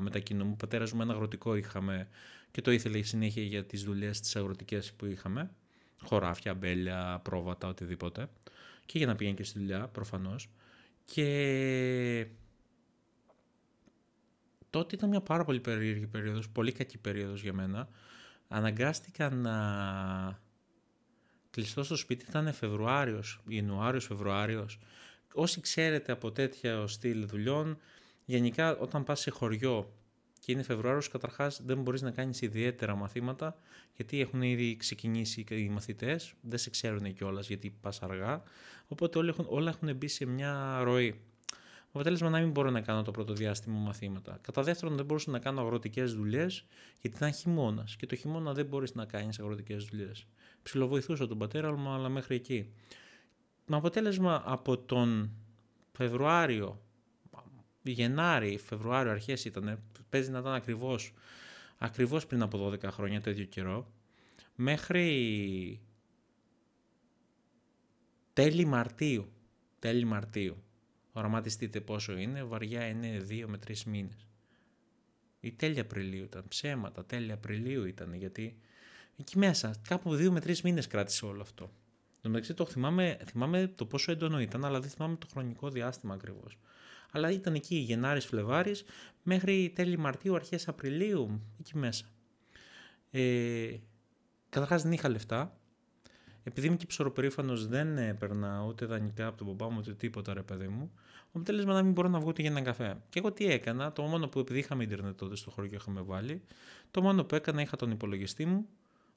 μετακινούμαι. Ο πατέρας μου ένα αγροτικό είχαμε και το ήθελε συνέχεια για τις δουλειές τις αγροτικές που είχαμε, χωράφια, μπέλια, πρόβατα, οτιδήποτε, και για να πηγαίνει και στη δουλειά προφανώς. Και τότε ήταν μια πάρα πολύ περίεργη περίοδος, πολύ κακή περίοδος για μένα. Αναγκάστηκα να κλειστώ στο σπίτι, ήταν Φεβρουάριος, Ιανουάριος, Φεβρουάριος. Όσοι ξέρετε από τέτοια στυλ δουλειών, γενικά όταν πας σε χωριό και είναι Φεβρουάριος, καταρχάς δεν μπορείς να κάνεις ιδιαίτερα μαθήματα, γιατί έχουν ήδη ξεκινήσει οι μαθητές, δεν σε ξέρουν κιόλας γιατί πας αργά. Οπότε όλα έχουν, όλα έχουν μπει σε μια ροή. Με αποτέλεσμα να μην μπορώ να κάνω το πρώτο διάστημα μαθήματα. Κατά δεύτερον, δεν μπορούσα να κάνω αγροτικές δουλειές, γιατί ήταν χειμώνας. Και το χειμώνα δεν μπορείς να κάνεις αγροτικές δουλειές. Ψιλοβοηθούσα τον πατέρα μου, αλλά μέχρι εκεί. Με αποτέλεσμα από τον Φεβρουάριο Γενάρη, Φεβρουάριο, αρχές ήταν. Παίζει να ήταν ακριβώς ακριβώς πριν από 12 χρόνια, το ίδιο καιρό. Μέχρι τέλη Μαρτίου. Τέλη Μαρτίου. Οραματιστείτε πόσο είναι, βαριά είναι 2 με 3 μήνες. Ή τέλη Απριλίου ήταν, ψέματα, τέλη Απριλίου ήταν, γιατί εκεί μέσα κάπου 2 με 3 μήνες κράτησε όλο αυτό. Εν μεταξύ το θυμάμαι, θυμάμαι το πόσο έντονο ήταν, αλλά δεν θυμάμαι το χρονικό διάστημα ακριβώς αλλά ήταν εκεί Γενάρης-Φλεβάρης μέχρι τέλη Μαρτίου, αρχές Απριλίου, εκεί μέσα. Ε, Καταρχάς δεν είχα λεφτά. Επειδή είμαι και ψωροπερήφανος, δεν έπαιρνα ούτε δανεικά από τον παπά μου ούτε τίποτα, ρε παιδί μου. Αποτέλεσμα να μην μπορώ να βγω ούτε για έναν καφέ. Και εγώ τι έκανα, το μόνο που επειδή είχαμε Ιντερνετ τότε στο και είχαμε βάλει, το μόνο που έκανα είχα τον υπολογιστή μου,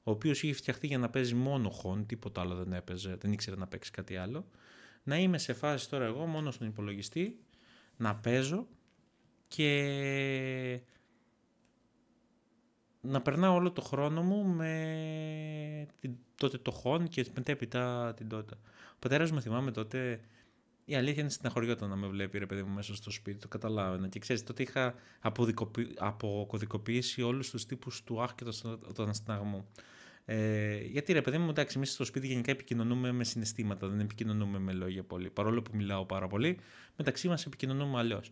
ο οποίος είχε φτιαχτεί για να παίζει μόνο χον, τίποτα άλλο δεν έπαιζε, δεν ήξερε να παίξει κάτι άλλο. Να είμαι σε φάση τώρα εγώ μόνος στον υπολογιστή να παίζω και να περνάω όλο το χρόνο μου με την, τότε το χόν και μετέπειτα την τότε. Ο πατέρας μου θυμάμαι τότε. Η αλήθεια είναι στην στεναχωριόταν να με βλέπει ρε παιδί μου μέσα στο σπίτι, το καταλάβαινα. Και ξέρεις, τότε είχα αποκωδικοποιήσει όλους τους τύπους του αχ και τον στεναγμό. Ε, γιατί ρε παιδί μου, εντάξει, εμείς στο σπίτι γενικά επικοινωνούμε με συναισθήματα, δεν επικοινωνούμε με λόγια πολύ. Παρόλο που μιλάω πάρα πολύ, μεταξύ μας επικοινωνούμε αλλιώς.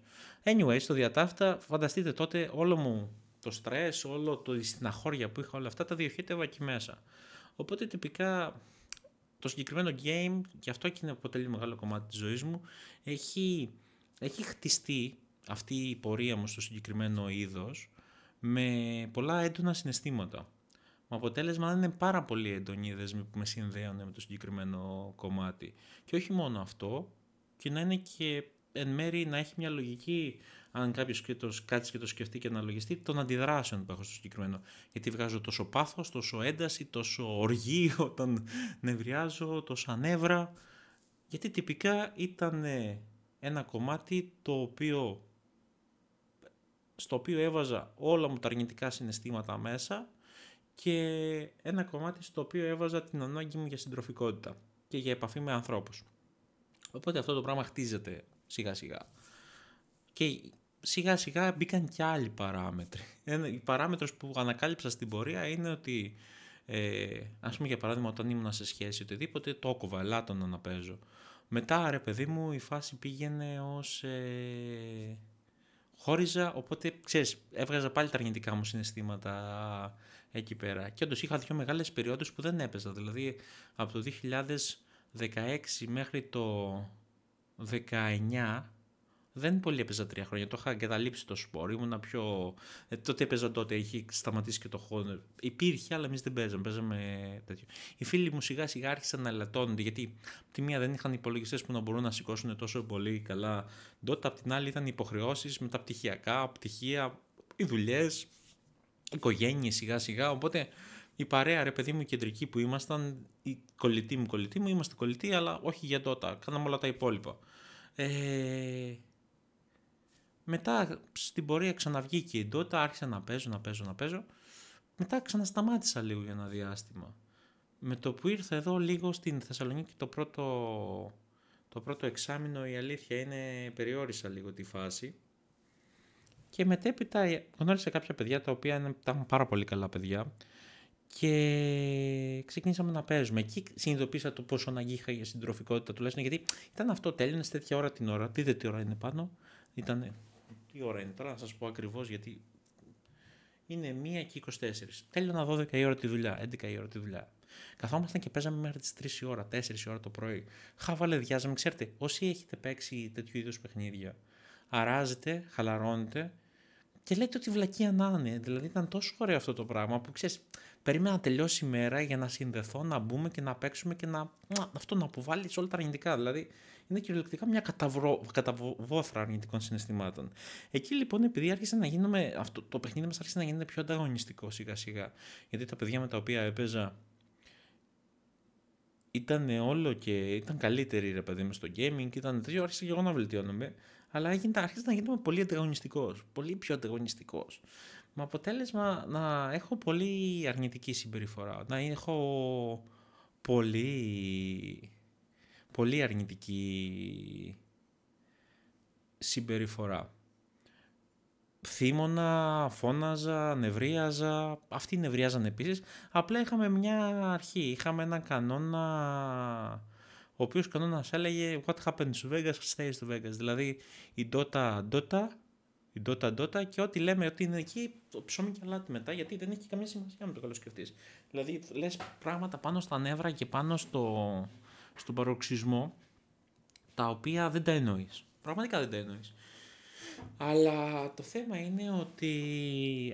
Anyway, στο διατάφτα, φανταστείτε τότε όλο μου το στρες, όλο το συναχώρια που είχα, όλα αυτά τα διοχέτευα εκεί μέσα. Οπότε τυπικά το συγκεκριμένο game, και αυτό και αποτελεί μεγάλο κομμάτι της ζωής μου, έχει, έχει χτιστεί αυτή η πορεία μου στο συγκεκριμένο είδος με πολλά έντονα συναισθήματα. Με αποτέλεσμα να είναι πάρα πολύ έντονοι οι δεσμοί που με συνδέουν με το συγκεκριμένο κομμάτι. Και όχι μόνο αυτό, και να είναι και εν μέρει να έχει μια λογική, αν κάποιος κάτσει και το σκεφτεί και αναλογιστεί, των αντιδράσεων που έχω στο συγκεκριμένο. Γιατί βγάζω τόσο πάθος, τόσο ένταση, τόσο οργή όταν νευριάζω, τόσα ανέβρα. Γιατί τυπικά ήταν ένα κομμάτι το οποίο, στο οποίο έβαζα όλα μου τα αρνητικά συναισθήματα μέσα και ένα κομμάτι στο οποίο έβαζα την ανάγκη μου για συντροφικότητα και για επαφή με ανθρώπους. Οπότε αυτό το πράγμα χτίζεται σιγά σιγά. Και σιγά σιγά μπήκαν και άλλοι παράμετροι. Οι παράμετρος που ανακάλυψα στην πορεία είναι ότι ε, ας πούμε για παράδειγμα όταν ήμουν σε σχέση οτιδήποτε το κόβα, λάτωνα να παίζω. Μετά ρε παιδί μου η φάση πήγαινε ως ε, χώριζα οπότε ξέρεις έβγαζα πάλι τα αρνητικά μου συναισθήματα εκεί πέρα. Και όντως είχα δύο μεγάλες περιόδους που δεν έπαιζα. Δηλαδή από το 2016 μέχρι το 19 δεν πολύ έπαιζα τρία χρόνια. Το είχα εγκαταλείψει το σπόρο Ήμουν πιο. Ε, τότε έπαιζα τότε, είχε σταματήσει και το χώρο. Υπήρχε, αλλά εμείς δεν παίζαμε. Παίζαμε τέτοιο. Οι φίλοι μου σιγά σιγά άρχισαν να λατώνονται γιατί από τη μία δεν είχαν υπολογιστές που να μπορούν να σηκώσουν τόσο πολύ καλά. Τότε από την άλλη ήταν υποχρεώσεις με τα πτυχιακά πτυχία, οι δουλειές, οικογένειες σιγά σιγά. Οπότε η παρέα ρε παιδί μου κεντρική που ήμασταν, η κολλητή μου κολλητή μου, είμαστε κολλητοί, αλλά όχι για τότε. Κάναμε όλα τα υπόλοιπα. Ε, μετά στην πορεία ξαναβγήκε η Dota, άρχισα να παίζω, να παίζω, να παίζω. Μετά ξανασταμάτησα λίγο για ένα διάστημα. Με το που ήρθα εδώ λίγο στην Θεσσαλονίκη το πρώτο, το πρώτο εξάμεινο η αλήθεια είναι περιόρισα λίγο τη φάση. Και μετέπειτα γνώρισα κάποια παιδιά τα οποία ήταν πάρα πολύ καλά παιδιά και ξεκινήσαμε να παίζουμε. Εκεί συνειδητοποίησα το πόσο να είχα για συντροφικότητα τουλάχιστον γιατί ήταν αυτό τέλειο, τέτοια ώρα την ώρα. Δείτε τι ώρα είναι πάνω. Ήταν. Τι ώρα είναι τώρα, να σας πω ακριβώς γιατί. Είναι 1 και 24. Τέλειωνα 12 η ώρα τη δουλειά, 11 η ώρα τη δουλειά. Καθόμασταν και παίζαμε μέχρι τις 3 η ώρα, 4 η ώρα το πρωί. Χαβαλεδιάζαμε, ξέρετε, όσοι έχετε παίξει τέτοιου είδους παιχνίδια, αράζεται, χαλαρώνεται και λέτε ότι βλακία να είναι. Δηλαδή ήταν τόσο ωραίο αυτό το πράγμα που ξέρεις, περίμενα να τελειώσει η μέρα για να συνδεθώ, να μπούμε και να παίξουμε και να. Αυτό να αποβάλεις όλα τα αρνητικά. Δηλαδή είναι κυριολεκτικά μια καταβρο... καταβόθρα αρνητικών συναισθημάτων. Εκεί λοιπόν, επειδή άρχισε να γίνουμε Αυτό, το παιχνίδι μας άρχισε να γίνεται πιο ανταγωνιστικό σιγά σιγά. Γιατί τα παιδιά με τα οποία έπαιζα ήταν όλο και ήταν καλύτεροι ρε παιδί μου στο gaming, ήταν τέτοιο, και εγώ να βελτιώνομαι αλλά αρχίζει να γίνομαι πολύ ανταγωνιστικός. Πολύ πιο ανταγωνιστικός. Με αποτέλεσμα να έχω πολύ αρνητική συμπεριφορά. Να έχω πολύ, πολύ αρνητική συμπεριφορά. Θύμωνα, φώναζα, νευρίαζα. Αυτοί νευρίαζαν επίσης. Απλά είχαμε μια αρχή. Είχαμε ένα κανόνα ο οποίος κανόνας έλεγε What happened to Vegas stays to Vegas. Δηλαδή η Dota Dota, η Dota Dota και ό,τι λέμε ότι είναι εκεί, το ψώμι και αλάτι μετά, γιατί δεν έχει καμία σημασία με το καλό σκεφτεί. Δηλαδή λες πράγματα πάνω στα νεύρα και πάνω στο, στον παροξισμό, τα οποία δεν τα εννοείς. Πραγματικά δεν τα εννοείς. Αλλά το θέμα είναι ότι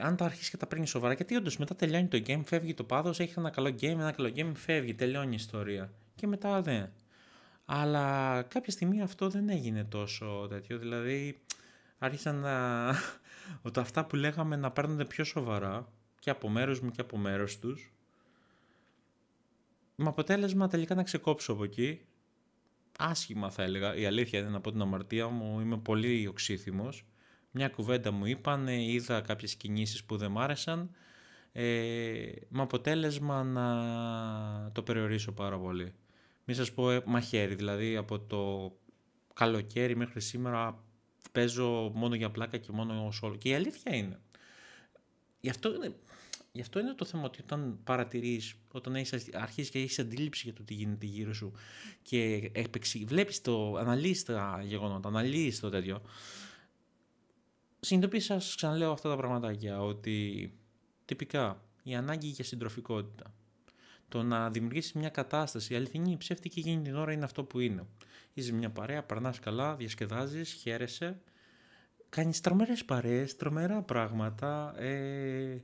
αν τα αρχίσεις και τα παίρνεις σοβαρά, γιατί όντως μετά τελειώνει το game, φεύγει το πάδο, έχεις ένα καλό game, ένα καλό game, φεύγει, τελειώνει η ιστορία. Και μετά δεν. Αλλά κάποια στιγμή αυτό δεν έγινε τόσο τέτοιο. Δηλαδή άρχισαν να... ότι αυτά που λέγαμε να παίρνονται πιο σοβαρά και από μέρο μου και από μέρος τους. Με αποτέλεσμα τελικά να ξεκόψω από εκεί. Άσχημα θα έλεγα. Η αλήθεια είναι να πω την αμαρτία μου. Είμαι πολύ οξύθυμος. Μια κουβέντα μου είπαν, είδα κάποιες κινήσεις που δεν μ' άρεσαν. Ε, με αποτέλεσμα να το περιορίσω πάρα πολύ μην σας πω ε, μαχαίρι, δηλαδή από το καλοκαίρι μέχρι σήμερα παίζω μόνο για πλάκα και μόνο ως όλο. Και η αλήθεια είναι, γι' αυτό είναι, αυτό είναι το θέμα ότι όταν παρατηρείς, όταν έχεις, αρχίσει και έχεις αντίληψη για το τι γίνεται γύρω σου και βλέπει βλέπεις το, αναλύεις τα γεγονότα, αναλύεις το τέτοιο, συνειδητοποίησα, ξαναλέω αυτά τα πραγματάκια, ότι τυπικά η ανάγκη για συντροφικότητα, το να δημιουργήσεις μια κατάσταση αληθινή ή ψεύτικη εκείνη την ώρα είναι αυτό που είναι. Είσαι μια παρέα, περνάς καλά, διασκεδάζεις, χαίρεσαι. Κάνεις τρομερές παρέες, τρομερά πράγματα. Ε,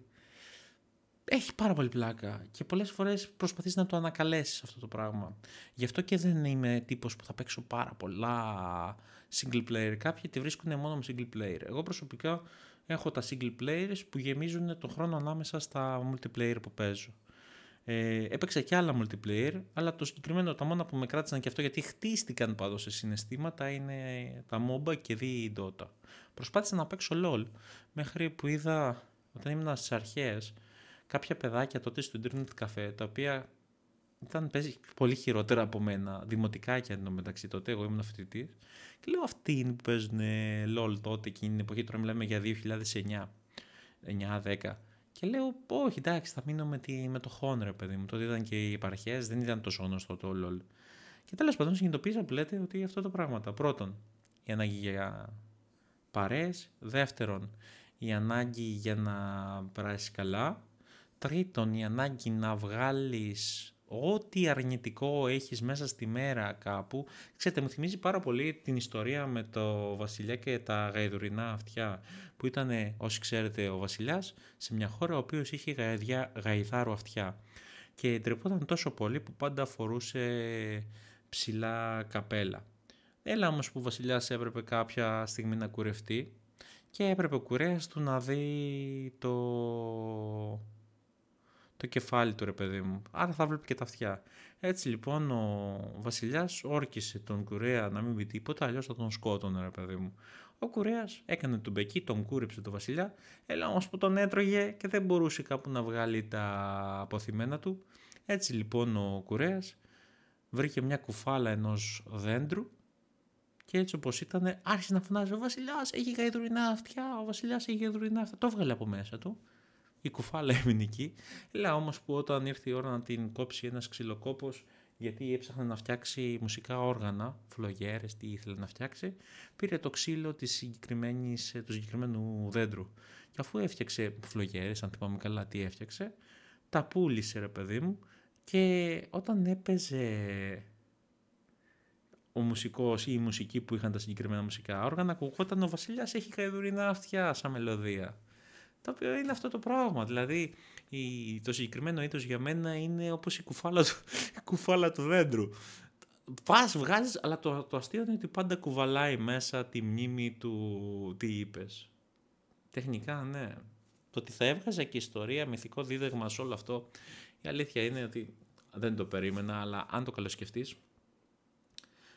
έχει πάρα πολύ πλάκα και πολλές φορές προσπαθείς να το ανακαλέσεις αυτό το πράγμα. Γι' αυτό και δεν είμαι τύπος που θα παίξω πάρα πολλά single player. Κάποιοι τη βρίσκουν μόνο με single player. Εγώ προσωπικά έχω τα single players που γεμίζουν τον χρόνο ανάμεσα στα multiplayer που παίζω. Ε, έπαιξα και άλλα multiplayer, αλλά το συγκεκριμένο τα μόνα που με κράτησαν και αυτό γιατί χτίστηκαν πάντως σε συναισθήματα είναι τα MOBA και δι η Dota. Προσπάθησα να παίξω LOL μέχρι που είδα όταν ήμουν στις αρχές κάποια παιδάκια τότε στο Internet Cafe τα οποία ήταν παίζει πολύ χειρότερα από μένα, δημοτικά και ενώ μεταξύ τότε, εγώ ήμουν φοιτητής. Και λέω αυτοί είναι που παίζουν LOL τότε εκείνη την εποχή, τώρα μιλάμε για 2009, 9-10 και λέω, όχι, εντάξει, θα μείνω με, τη, το Χόν, ρε παιδί μου. Τότε ήταν και οι επαρχές, δεν ήταν τόσο γνωστό το LOL. Και τέλος πάντων συνειδητοποίησα που λέτε ότι αυτό το πράγματα. Πρώτον, η ανάγκη για παρέ. Δεύτερον, η ανάγκη για να περάσει καλά. Τρίτον, η ανάγκη να βγάλεις ό,τι αρνητικό έχεις μέσα στη μέρα κάπου, ξέρετε, μου θυμίζει πάρα πολύ την ιστορία με το βασιλιά και τα γαϊδουρινά αυτιά, που ήταν, όσοι ξέρετε, ο βασιλιάς σε μια χώρα ο οποίος είχε γαϊδιά, γαϊδάρου αυτιά και ντρεπόταν τόσο πολύ που πάντα φορούσε ψηλά καπέλα. Έλα όμως που ο βασιλιάς έπρεπε κάποια στιγμή να κουρευτεί και έπρεπε ο κουρέας του να δει το το κεφάλι του ρε παιδί μου. Άρα θα βλέπει και τα αυτιά. Έτσι λοιπόν ο βασιλιάς όρκησε τον Κουρέα να μην πει τίποτα, αλλιώς θα τον σκότωνε ρε παιδί μου. Ο Κουρέας έκανε τον μπεκί, τον κούρεψε τον βασιλιά, έλα όμως που τον έτρωγε και δεν μπορούσε κάπου να βγάλει τα αποθυμένα του. Έτσι λοιπόν ο Κουρέας βρήκε μια κουφάλα ενός δέντρου και έτσι όπως ήταν, άρχισε να φωνάζει: Ο Βασιλιάς έχει γαϊδουρινά αυτιά, ο Βασιλιάς έχει γαϊδουρινά αυτιά. Το έβγαλε από μέσα του η κουφάλα έμεινε εκεί. Λέω όμως που όταν ήρθε η ώρα να την κόψει ένας ξυλοκόπος, γιατί έψαχνε να φτιάξει μουσικά όργανα, φλογέρες, τι ήθελε να φτιάξει, πήρε το ξύλο της συγκεκριμένης, ε, του συγκεκριμένου δέντρου. Και αφού έφτιαξε φλογέρες, αν θυμάμαι καλά τι έφτιαξε, τα πούλησε ρε παιδί μου και όταν έπαιζε ο μουσικός ή η μουσική που είχαν τα συγκεκριμένα μουσικά όργανα, ακούγονταν ο βασιλιάς έχει καηδουρινά αυτιά σαν μελωδία. Το οποίο είναι αυτό το πράγμα. Δηλαδή, η, το συγκεκριμένο είδος για μένα είναι όπως η, κουφάλα του, κουφάλα του δέντρου. Πας, βγάζεις, αλλά το, το αστείο είναι ότι πάντα κουβαλάει μέσα τη μνήμη του τι είπες. Τεχνικά, ναι. Το ότι θα έβγαζε και ιστορία, μυθικό δίδαγμα σε όλο αυτό, η αλήθεια είναι ότι δεν το περίμενα, αλλά αν το καλοσκεφτείς,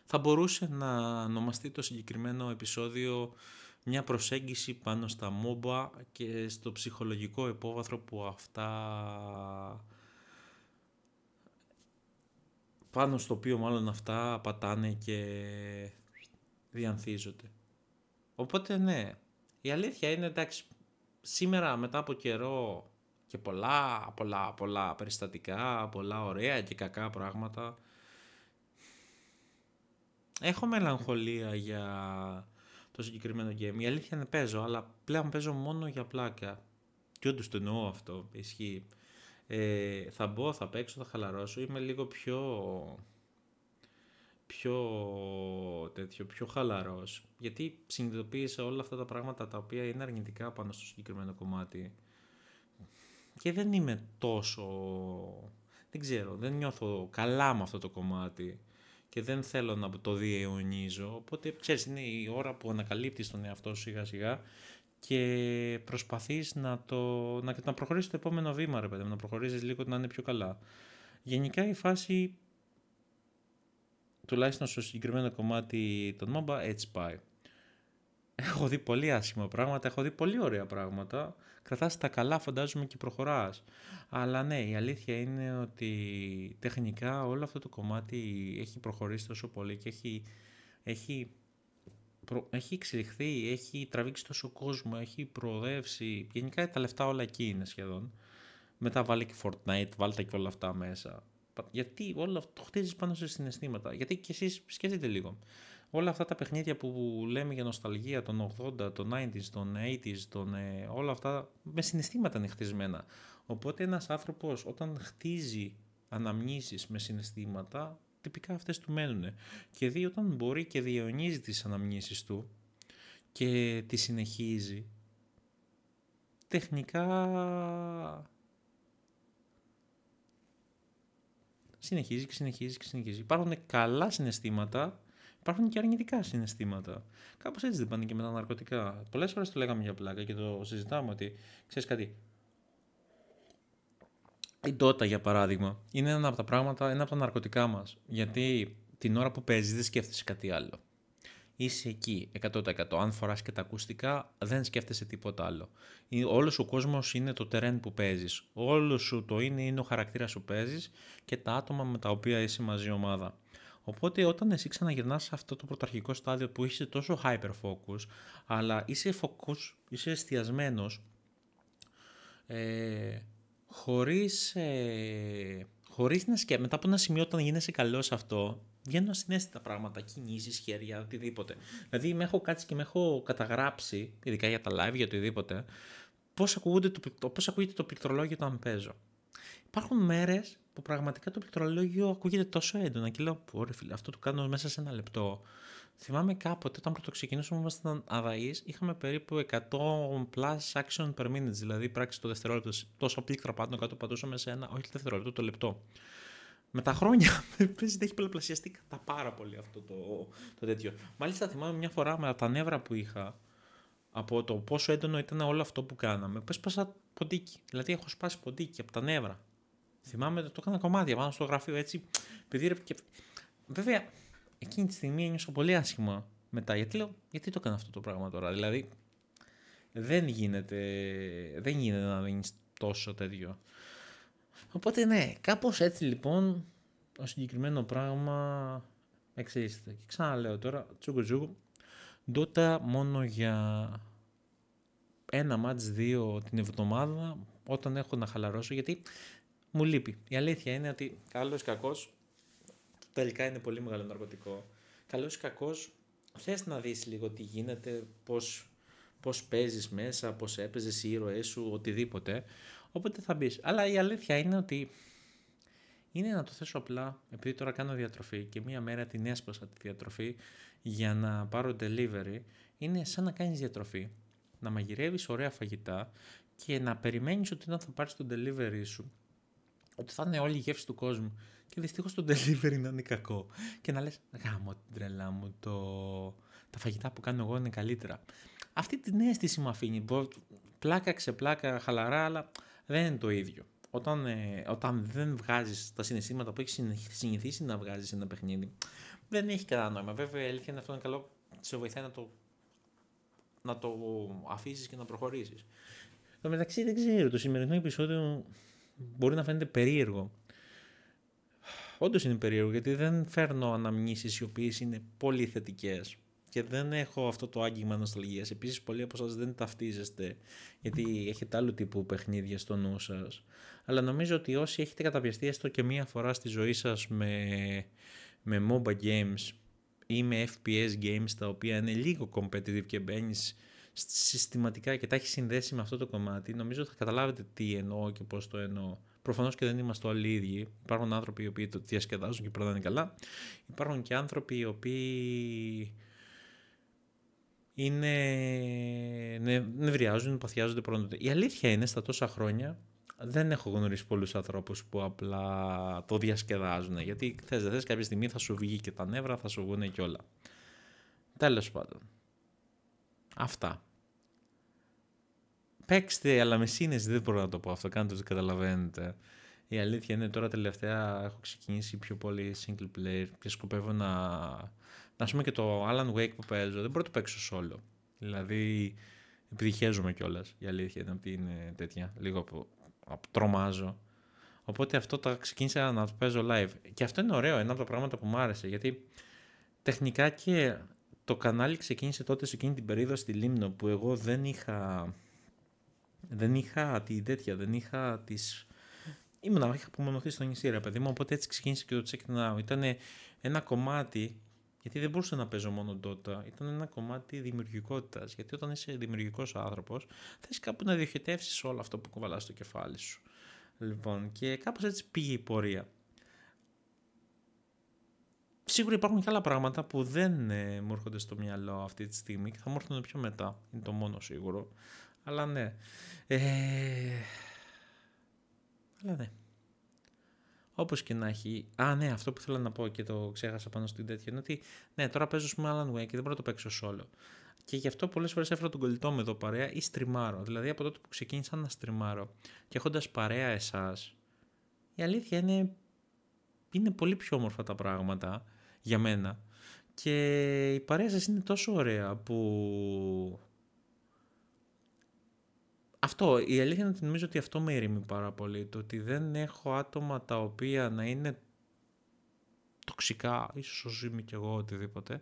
θα μπορούσε να ονομαστεί το συγκεκριμένο επεισόδιο μια προσέγγιση πάνω στα μόμπα και στο ψυχολογικό υπόβαθρο που αυτά πάνω στο οποίο μάλλον αυτά πατάνε και διανθίζονται. Οπότε ναι, η αλήθεια είναι εντάξει, σήμερα μετά από καιρό και πολλά, πολλά, πολλά περιστατικά, πολλά ωραία και κακά πράγματα, έχω μελαγχολία για το συγκεκριμένο game. Η αλήθεια είναι παίζω, αλλά πλέον παίζω μόνο για πλάκα. Και όντως το εννοώ αυτό. Ισχύει. Ε, θα μπω, θα παίξω, θα χαλαρώσω. Είμαι λίγο πιο. πιο. τέτοιο, πιο χαλαρός. Γιατί συνειδητοποίησα όλα αυτά τα πράγματα τα οποία είναι αρνητικά πάνω στο συγκεκριμένο κομμάτι. Και δεν είμαι τόσο. Δεν ξέρω, δεν νιώθω καλά με αυτό το κομμάτι και δεν θέλω να το διαιωνίζω. Οπότε, ξέρεις, είναι η ώρα που ανακαλύπτεις τον εαυτό σου σιγά σιγά και προσπαθείς να, το, να, να προχωρήσεις το επόμενο βήμα, ρε παιδί, να προχωρήσεις λίγο να είναι πιο καλά. Γενικά η φάση, τουλάχιστον στο συγκεκριμένο κομμάτι των μόμπα, έτσι πάει. Έχω δει πολύ άσχημα πράγματα, έχω δει πολύ ωραία πράγματα. Κρατάς τα καλά φαντάζομαι και προχωράς. Αλλά ναι, η αλήθεια είναι ότι τεχνικά όλο αυτό το κομμάτι έχει προχωρήσει τόσο πολύ και έχει, έχει, έχει εξελιχθεί, έχει τραβήξει τόσο κόσμο, έχει προοδεύσει. Γενικά τα λεφτά όλα εκεί είναι σχεδόν. Μετά βάλει και Fortnite, βάλτε και όλα αυτά μέσα. Γιατί όλο αυτό το χτίζεις πάνω σε συναισθήματα. Γιατί κι εσείς σκεφτείτε λίγο όλα αυτά τα παιχνίδια που λέμε για νοσταλγία των 80, των 90s, των 80s, όλα αυτά με συναισθήματα είναι χτισμένα. Οπότε ένας άνθρωπος όταν χτίζει αναμνήσεις με συναισθήματα, τυπικά αυτές του μένουν. Και δει όταν μπορεί και διαιωνίζει τις αναμνήσεις του και τις συνεχίζει, τεχνικά συνεχίζει και συνεχίζει και συνεχίζει. Υπάρχουν καλά συναισθήματα υπάρχουν και αρνητικά συναισθήματα. Κάπως έτσι δεν πάνε και με τα ναρκωτικά. Πολλές φορές το λέγαμε για πλάκα και το συζητάμε ότι ξέρεις κάτι. Η ντότα, για παράδειγμα, είναι ένα από τα πράγματα, ένα από τα ναρκωτικά μας. Γιατί την ώρα που παίζεις δεν σκέφτεσαι κάτι άλλο. Είσαι εκεί 100%. Αν φοράς και τα ακουστικά, δεν σκέφτεσαι τίποτα άλλο. Όλος ο κόσμος είναι το τερέν που παίζεις. Όλος σου το είναι είναι ο χαρακτήρας που παίζεις και τα άτομα με τα οποία είσαι μαζί ομάδα. Οπότε όταν εσύ ξαναγυρνάς σε αυτό το πρωταρχικό στάδιο που είσαι τόσο hyper-focus, αλλά είσαι focus, είσαι εισαι εστιασμένος ε, χωρίς, ε, χωρίς να σκέφτεσαι, μετά από ένα σημείο όταν γίνεσαι καλός σε αυτό, βγαίνουν ασυνέστητα πράγματα, κινήσεις, χέρια, οτιδήποτε. Δηλαδή με έχω κάτσει και με έχω καταγράψει, ειδικά για τα live, για οτιδήποτε, πώς, ακούγεται το, πώς το πληκτρολόγιο όταν παίζω. Υπάρχουν μέρες που πραγματικά το πληκτρολόγιο ακούγεται τόσο έντονα και λέω ρε φίλε, αυτό το κάνω μέσα σε ένα λεπτό». Θυμάμαι κάποτε όταν πρώτο ξεκινήσαμε ήμασταν αδαΐς είχαμε περίπου 100 plus action per minute, δηλαδή πράξη το δευτερόλεπτο, τόσο πλήκτρα πάνω κάτω πατούσαμε σε ένα, όχι το δευτερόλεπτο, το λεπτό. Με τα χρόνια παίζει έχει πολλαπλασιαστεί κατά πάρα πολύ αυτό το, το τέτοιο. Μάλιστα θυμάμαι μια φορά με τα νεύρα που είχα, από το πόσο έντονο ήταν όλο αυτό που κάναμε. Πες πάσα ποντίκι. Δηλαδή έχω σπάσει ποντίκι από τα νεύρα. Θυμάμαι ότι το έκανα κομμάτια πάνω στο γραφείο έτσι. Παιδί, και... Βέβαια, εκείνη τη στιγμή ένιωσα πολύ άσχημα μετά. Γιατί λέω, γιατί το έκανα αυτό το πράγμα τώρα. Δηλαδή, δεν γίνεται, δεν γίνεται να δίνει τόσο τέτοιο. Οπότε ναι, κάπως έτσι λοιπόν το συγκεκριμένο πράγμα εξελίσσεται. Και ξαναλέω τώρα, τώρα, τσούγκου-τσούγκου, ντότα μόνο για ένα μάτς δύο την εβδομάδα όταν έχω να χαλαρώσω γιατί μου λείπει. Η αλήθεια είναι ότι καλός ή κακός, τελικά είναι πολύ μεγάλο ναρκωτικό. Καλός ή κακός, θες να δεις λίγο τι γίνεται, πώς πώς παίζεις μέσα, πώς έπαιζες οι ήρωές σου, οτιδήποτε. Οπότε θα μπεις. Αλλά η αλήθεια είναι ότι είναι να το θέσω απλά, επειδή τώρα κάνω διατροφή και μία μέρα την έσπασα τη διατροφή για να πάρω delivery, είναι σαν να κάνεις διατροφή, να μαγειρεύεις ωραία φαγητά και να περιμένεις ότι όταν θα πάρεις το delivery σου ότι θα είναι όλη η γεύση του κόσμου. Και δυστυχώς το delivery να είναι κακό. Και να λες, γάμο την τρελά μου, το... τα φαγητά που κάνω εγώ είναι καλύτερα. Αυτή την αίσθηση μου αφήνει. Πλάκα ξεπλάκα, χαλαρά, αλλά δεν είναι το ίδιο. Όταν, ε, όταν δεν βγάζεις τα συναισθήματα που έχεις συνηθίσει να βγάζεις ένα παιχνίδι, δεν έχει κανένα νόημα. Βέβαια, η αλήθεια είναι αυτό είναι καλό, σε βοηθάει να το, να το αφήσεις και να προχωρήσεις. Εν τω μεταξύ, δεν ξέρω, το σημερινό επεισόδιο μπορεί να φαίνεται περίεργο. Όντως είναι περίεργο γιατί δεν φέρνω αναμνήσεις οι οποίες είναι πολύ θετικές και δεν έχω αυτό το άγγιγμα νοσταλγίας. Επίσης πολλοί από σας δεν ταυτίζεστε γιατί έχετε άλλου τύπου παιχνίδια στο νου σας. Αλλά νομίζω ότι όσοι έχετε καταπιαστεί έστω και μία φορά στη ζωή σας με, με MOBA games ή με FPS games τα οποία είναι λίγο competitive και μπαίνεις συστηματικά και τα έχει συνδέσει με αυτό το κομμάτι, νομίζω θα καταλάβετε τι εννοώ και πώς το εννοώ. Προφανώς και δεν είμαστε όλοι ίδιοι. Υπάρχουν άνθρωποι οι οποίοι το διασκεδάζουν και περνάνε καλά. Υπάρχουν και άνθρωποι οι οποίοι είναι... νευριάζουν, παθιάζονται, πρώτα. Η αλήθεια είναι στα τόσα χρόνια δεν έχω γνωρίσει πολλούς ανθρώπους που απλά το διασκεδάζουν. Γιατί θες, δεν θες, κάποια στιγμή θα σου βγει και τα νεύρα, θα σου βγουν και όλα. Τέλος πάντων. Αυτά. Παίξτε, αλλά με σύνεση δεν μπορώ να το πω αυτό. Κάντε το καταλαβαίνετε. Η αλήθεια είναι τώρα τελευταία έχω ξεκινήσει πιο πολύ single player και σκοπεύω να... Να πούμε και το Alan Wake που παίζω, δεν μπορώ να το παίξω solo. Δηλαδή, επιτυχαίζομαι κιόλας. Η αλήθεια είναι ότι είναι τέτοια. Λίγο από, από τρομάζω. Οπότε αυτό το ξεκίνησα να το παίζω live. Και αυτό είναι ωραίο, ένα από τα πράγματα που μου άρεσε. Γιατί τεχνικά και το κανάλι ξεκίνησε τότε σε εκείνη την περίοδο στη Λίμνο που εγώ δεν είχα δεν είχα τη τέτοια, δεν είχα τις... Ήμουνα, είχα απομονωθεί στο νησί ρε παιδί μου, οπότε έτσι ξεκίνησε και το Check Now. Ήταν ένα κομμάτι, γιατί δεν μπορούσα να παίζω μόνο τότε, ήταν ένα κομμάτι δημιουργικότητας. Γιατί όταν είσαι δημιουργικός άνθρωπος, θες κάπου να διοχετεύσεις όλο αυτό που κουβαλάς στο κεφάλι σου. Λοιπόν, και κάπως έτσι πήγε η πορεία σίγουρα υπάρχουν και άλλα πράγματα που δεν ε, μου έρχονται στο μυαλό αυτή τη στιγμή και θα μου έρθουν πιο μετά. Είναι το μόνο σίγουρο. Αλλά ναι. Ε, αλλά ναι. Όπως και να έχει... Α, ναι, αυτό που θέλω να πω και το ξέχασα πάνω στην τέτοια είναι ότι ναι, τώρα παίζω με Alan Wake και δεν μπορώ να το παίξω solo. Και γι' αυτό πολλές φορές έφερα τον κολλητό μου εδώ παρέα ή στριμάρω. Δηλαδή από τότε που ξεκίνησα να στριμάρω και έχοντας παρέα εσάς, η αλήθεια είναι. Είναι πολύ πιο όμορφα τα πράγματα για μένα. Και η παρέα σας είναι τόσο ωραία που... Αυτό, η αλήθεια είναι ότι νομίζω ότι αυτό με ηρεμεί πάρα πολύ. Το ότι δεν έχω άτομα τα οποία να είναι τοξικά, ίσως ο Ζήμι κι εγώ οτιδήποτε,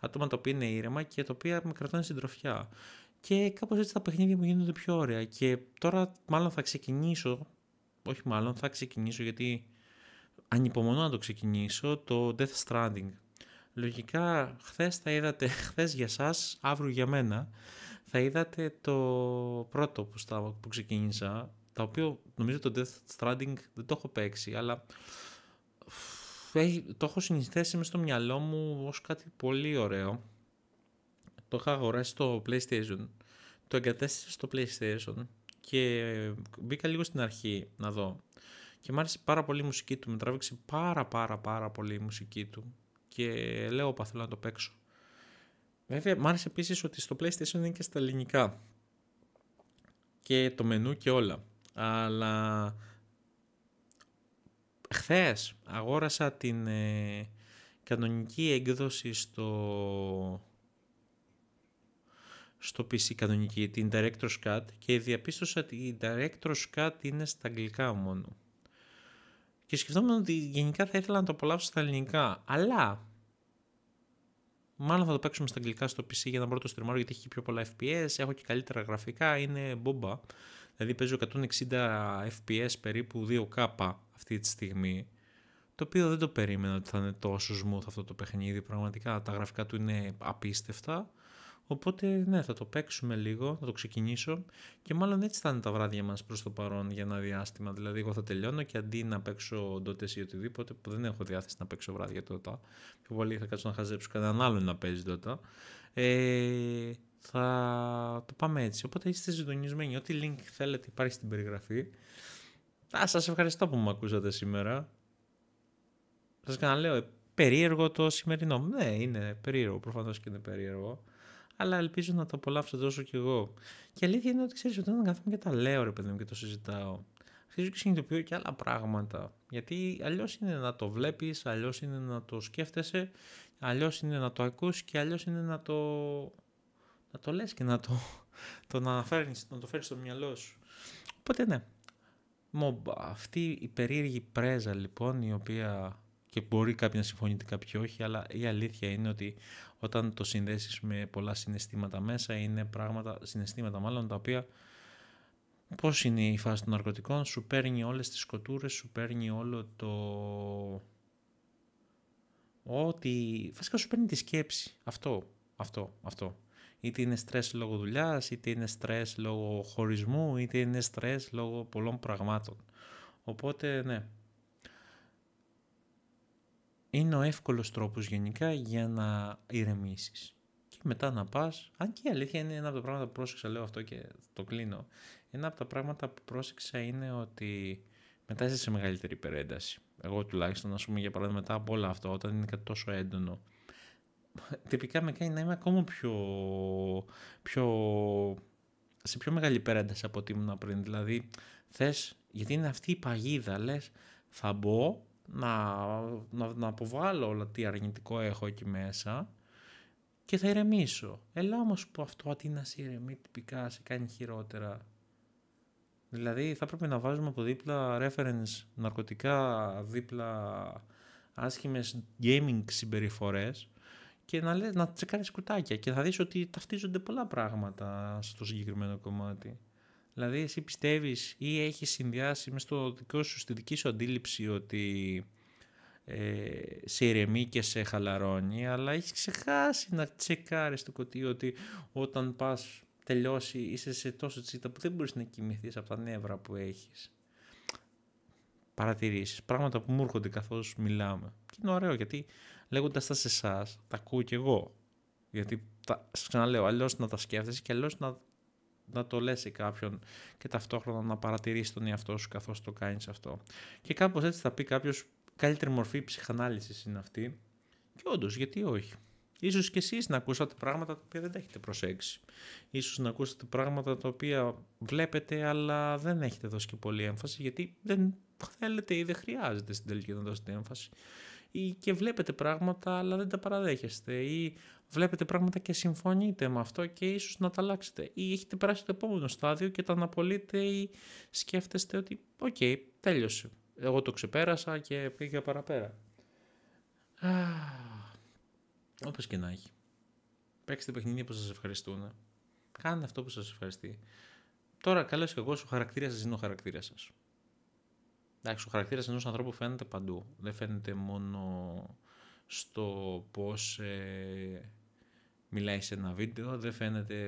άτομα τα οποία είναι ήρεμα και τα οποία με κρατάνε συντροφιά. Και κάπως έτσι τα παιχνίδια μου γίνονται πιο ωραία. Και τώρα μάλλον θα ξεκινήσω, όχι μάλλον θα ξεκινήσω γιατί ανυπομονώ να το ξεκινήσω, το Death Stranding. Λογικά, χθες θα είδατε, χθες για σας, αύριο για μένα, θα είδατε το πρώτο που, στα, που ξεκίνησα, το οποίο νομίζω το Death Stranding δεν το έχω παίξει, αλλά το έχω συνηθίσει μέσα στο μυαλό μου ως κάτι πολύ ωραίο. Το είχα αγοράσει στο PlayStation. Το εγκατέστησα στο PlayStation και μπήκα λίγο στην αρχή να δω και μου άρεσε πάρα πολύ η μουσική του, με τράβηξε πάρα πάρα πάρα πολύ η μουσική του και λέω όπα να το παίξω. Βέβαια, μου άρεσε επίσης ότι στο PlayStation είναι και στα ελληνικά και το μενού και όλα. Αλλά χθες αγόρασα την ε, κανονική έκδοση στο στο PC κανονική, την Director's Cut και διαπίστωσα ότι η Director's Cut είναι στα αγγλικά μόνο. Και σκεφτόμουν ότι γενικά θα ήθελα να το απολαύσω στα ελληνικά. Αλλά μάλλον θα το παίξουμε στα αγγλικά στο PC για να μπορώ το στριμμάρω γιατί έχει πιο πολλά FPS, έχω και καλύτερα γραφικά, είναι μπόμπα. Δηλαδή παίζω 160 FPS περίπου 2K αυτή τη στιγμή. Το οποίο δεν το περίμενα ότι θα είναι τόσο smooth αυτό το παιχνίδι. Πραγματικά τα γραφικά του είναι απίστευτα. Οπότε ναι, θα το παίξουμε λίγο, θα το ξεκινήσω και μάλλον έτσι θα είναι τα βράδια μας προς το παρόν για ένα διάστημα. Δηλαδή εγώ θα τελειώνω και αντί να παίξω ντότες ή οτιδήποτε που δεν έχω διάθεση να παίξω βράδια τότε, πιο πολύ θα κάτσω να χαζέψω κανέναν άλλον να παίζει τότε, ε, θα το πάμε έτσι. Οπότε είστε συντονισμένοι. Ό,τι link θέλετε υπάρχει στην περιγραφή. Α, σας ευχαριστώ που με ακούσατε σήμερα. Σας ξαναλέω, ε, περίεργο το σημερινό. Ναι, είναι περίεργο, προφανώς και είναι περίεργο αλλά ελπίζω να το απολαύσω τόσο κι εγώ. Και η αλήθεια είναι ότι ξέρεις, όταν κάθομαι και τα λέω, ρε παιδί μου, και το συζητάω, αρχίζω και συνειδητοποιώ και άλλα πράγματα. Γιατί αλλιώς είναι να το βλέπεις, αλλιώς είναι να το σκέφτεσαι, αλλιώς είναι να το ακούς και αλλιώς είναι να το. Να το λες και να το, το να, φέρνεις, να το φέρεις στο μυαλό σου. Οπότε ναι, αυτή η περίεργη πρέζα λοιπόν η οποία και μπορεί κάποιοι να συμφωνείτε, κάποιοι όχι, αλλά η αλήθεια είναι ότι όταν το συνδέσεις με πολλά συναισθήματα μέσα, είναι πράγματα, συναισθήματα μάλλον τα οποία πώς είναι η φάση των ναρκωτικών, σου παίρνει όλες τις σκοτούρες, σου παίρνει όλο το... Ότι βασικά σου παίρνει τη σκέψη. Αυτό, αυτό, αυτό. Είτε είναι στρες λόγω δουλειάς, είτε είναι στρες λόγω χωρισμού, είτε είναι στρες λόγω πολλών πραγμάτων. Οπότε, ναι, είναι ο εύκολος τρόπος γενικά για να ηρεμήσεις. Και μετά να πας, αν και η αλήθεια είναι ένα από τα πράγματα που πρόσεξα, λέω αυτό και το κλείνω, ένα από τα πράγματα που πρόσεξα είναι ότι μετά είσαι σε μεγαλύτερη υπερένταση. Εγώ τουλάχιστον, ας πούμε για παράδειγμα μετά από όλα αυτό, όταν είναι κάτι τόσο έντονο, τυπικά με κάνει να είμαι ακόμα πιο, πιο σε πιο μεγάλη υπερένταση από ό,τι ήμουν πριν. Δηλαδή, θες, γιατί είναι αυτή η παγίδα, λες, θα μπω, να, να, να αποβάλω όλα τι αρνητικό έχω εκεί μέσα και θα ηρεμήσω. Ελά όμως που αυτό αντί να σε ηρεμεί τυπικά σε κάνει χειρότερα. Δηλαδή θα πρέπει να βάζουμε από δίπλα reference ναρκωτικά, δίπλα άσχημες gaming συμπεριφορές και να, να κουτάκια και θα δεις ότι ταυτίζονται πολλά πράγματα στο συγκεκριμένο κομμάτι. Δηλαδή εσύ πιστεύεις ή έχεις συνδυάσει μες στο δικό σου, στη δική σου αντίληψη ότι ε, σε ηρεμεί και σε χαλαρώνει, αλλά έχεις ξεχάσει να τσεκάρεις το κωτί ότι όταν πας τελειώσει είσαι σε τόσο τσίτα που δεν μπορείς να κοιμηθείς από τα νεύρα που έχεις. Παρατηρήσεις, πράγματα που μου έρχονται καθώς μιλάμε. Και είναι ωραίο γιατί λέγοντας τα σε εσάς, τα ακούω κι εγώ. Γιατί σας ξαναλέω, αλλιώς να τα σκέφτεσαι και αλλιώς να να το λες σε κάποιον και ταυτόχρονα να παρατηρήσεις τον εαυτό σου καθώς το κάνεις αυτό. Και κάπως έτσι θα πει κάποιος καλύτερη μορφή ψυχανάλυσης είναι αυτή και όντως, γιατί όχι. Ίσως και εσείς να ακούσατε πράγματα τα οποία δεν τα έχετε προσέξει. Ίσως να ακούσατε πράγματα τα οποία βλέπετε αλλά δεν έχετε δώσει και πολύ έμφαση γιατί δεν θέλετε ή δεν χρειάζεται στην τελική να δώσετε έμφαση. Ή και βλέπετε πράγματα αλλά δεν τα παραδέχεστε ή βλέπετε πράγματα και συμφωνείτε με αυτό και ίσως να τα αλλάξετε. Ή έχετε περάσει το επόμενο στάδιο και τα αναπολείτε ή σκέφτεστε ότι «Οκ, okay, τέλειωσε, εγώ το ξεπέρασα και πήγα παραπέρα». Α, όπως και να έχει. Παίξτε παιχνίδια που σας ευχαριστούν. Κάντε αυτό που σας ευχαριστεί. Τώρα, καλώς και εγώ, ο χαρακτήρα σας είναι ο χαρακτήρας σας. Εντάξει, ο χαρακτήρας ενός ανθρώπου φαίνεται παντού. Δεν φαίνεται μόνο στο πώς ε, μιλάει σε ένα βίντεο, δεν φαίνεται,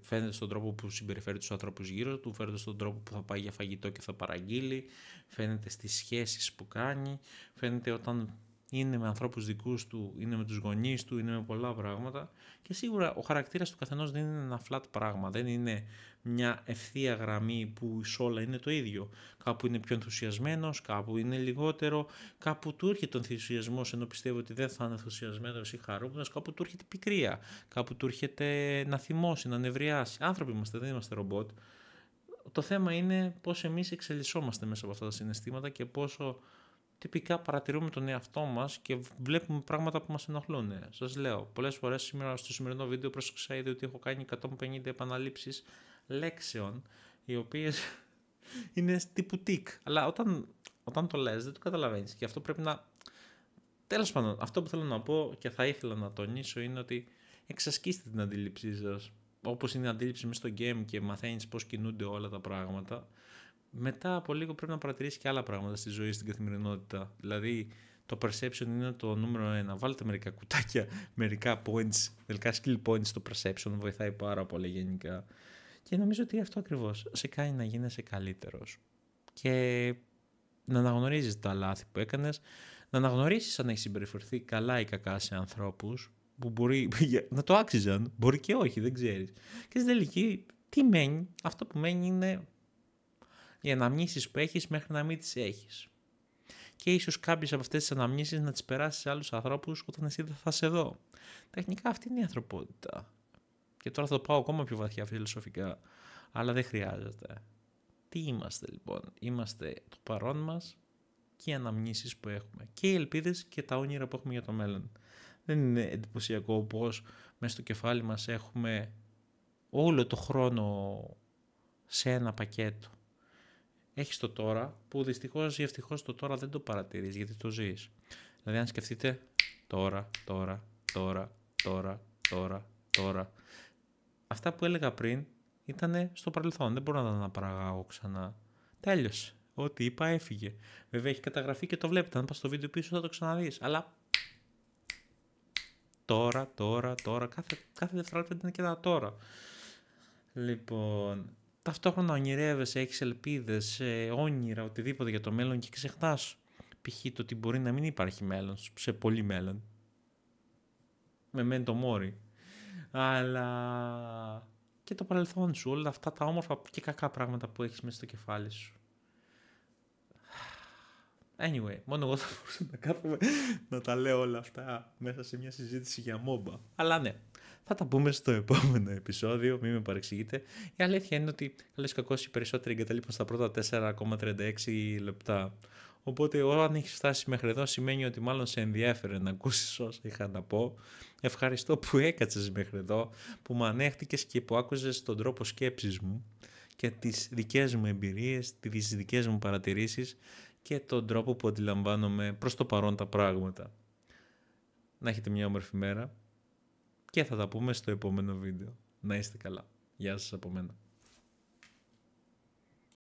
φαίνεται στον τρόπο που συμπεριφέρει τους ανθρώπους γύρω του, φαίνεται στον τρόπο που θα πάει για φαγητό και θα παραγγείλει, φαίνεται στις σχέσεις που κάνει, φαίνεται όταν είναι με ανθρώπους δικούς του, είναι με τους γονείς του, είναι με πολλά πράγματα και σίγουρα ο χαρακτήρας του καθενός δεν είναι ένα flat πράγμα, δεν είναι μια ευθεία γραμμή που σε όλα είναι το ίδιο. Κάπου είναι πιο ενθουσιασμένος, κάπου είναι λιγότερο, κάπου του έρχεται ο ενθουσιασμός ενώ πιστεύω ότι δεν θα είναι ενθουσιασμένος ή χαρούμενος, κάπου του έρχεται πικρία, κάπου του έρχεται να θυμώσει, να νευριάσει. Άνθρωποι είμαστε, δεν είμαστε ρομπότ. Το θέμα είναι πώς εμείς εξελισσόμαστε μέσα από αυτά τα συναισθήματα και πόσο τυπικά παρατηρούμε τον εαυτό μας και βλέπουμε πράγματα που μας ενοχλούν. Σας λέω, πολλές φορές σήμερα στο σημερινό βίντεο πρόσεξα είδε ότι έχω κάνει 150 επαναλήψεις λέξεων, οι οποίες είναι τύπου τικ. Αλλά όταν, όταν το λες, δεν το καταλαβαίνεις. Και αυτό πρέπει να. Τέλος πάντων, αυτό που θέλω να πω και θα ήθελα να τονίσω είναι ότι εξασκήστε την αντίληψή σας. Όπως είναι η αντίληψη μες στο game και μαθαίνεις πώς κινούνται όλα τα πράγματα μετά από λίγο πρέπει να παρατηρήσει και άλλα πράγματα στη ζωή, στην καθημερινότητα. Δηλαδή, το perception είναι το νούμερο ένα. Βάλτε μερικά κουτάκια, μερικά points, μερικά skill points στο perception. Βοηθάει πάρα πολύ γενικά. Και νομίζω ότι αυτό ακριβώς σε κάνει να γίνεσαι καλύτερος. Και να αναγνωρίζεις τα λάθη που έκανες, να αναγνωρίσεις αν έχει συμπεριφερθεί καλά ή κακά σε ανθρώπους που μπορεί να το άξιζαν. Μπορεί και όχι, δεν ξέρεις. Και στην τελική, τι μένει, αυτό που μένει είναι οι αναμνήσεις που έχεις μέχρι να μην τις έχεις. Και ίσως κάποιες από αυτές τις αναμνήσεις να τις περάσεις σε άλλους ανθρώπους όταν εσύ δεν θα σε εδώ. Τεχνικά αυτή είναι η ανθρωπότητα. Και τώρα θα το πάω ακόμα πιο βαθιά φιλοσοφικά, αλλά δεν χρειάζεται. Τι είμαστε λοιπόν, είμαστε το παρόν μας και οι αναμνήσεις που έχουμε και οι ελπίδες και τα όνειρα που έχουμε για το μέλλον. Δεν είναι εντυπωσιακό πως μέσα στο κεφάλι μας έχουμε όλο το χρόνο σε ένα πακέτο έχεις το τώρα που δυστυχώς ή ευτυχώς το τώρα δεν το παρατηρείς γιατί το ζεις. Δηλαδή, αν σκεφτείτε τώρα, τώρα, τώρα, τώρα, τώρα, τώρα. Αυτά που έλεγα πριν ήταν στο παρελθόν. Δεν μπορώ να τα αναπαραγάγω ξανά. Τέλειωσε. Ό,τι είπα έφυγε. Βέβαια έχει καταγραφεί και το βλέπετε. Αν πας στο βίντεο πίσω θα το ξαναδείς. Αλλά τώρα, τώρα, τώρα. Κάθε, κάθε δευτερόλεπτο ήταν και ένα τώρα. Λοιπόν, ταυτόχρονα ονειρεύεσαι, έχεις ελπίδες, ε, όνειρα, οτιδήποτε για το μέλλον και ξεχνάς π.χ. το ότι μπορεί να μην υπάρχει μέλλον, σε πολύ μέλλον. Με μεν το μόρι. Αλλά και το παρελθόν σου, όλα αυτά τα όμορφα και κακά πράγματα που έχεις μέσα στο κεφάλι σου. Anyway, μόνο εγώ θα μπορούσα να κάθομαι να τα λέω όλα αυτά μέσα σε μια συζήτηση για μόμπα. Αλλά ναι, θα τα πούμε στο επόμενο επεισόδιο, μην με παρεξηγείτε. Η αλήθεια είναι ότι λες κακώς οι περισσότεροι εγκαταλείπουν στα πρώτα 4,36 λεπτά. Οπότε όταν έχεις φτάσει μέχρι εδώ σημαίνει ότι μάλλον σε ενδιέφερε να ακούσεις όσα είχα να πω. Ευχαριστώ που έκατσες μέχρι εδώ, που με ανέχτηκες και που άκουζες τον τρόπο σκέψης μου και τις δικές μου εμπειρίες, τις δικές μου παρατηρήσεις και τον τρόπο που αντιλαμβάνομαι προς το παρόν τα πράγματα. Να έχετε μια όμορφη μέρα και θα τα πούμε στο επόμενο βίντεο. Να είστε καλά. Γεια σας από μένα.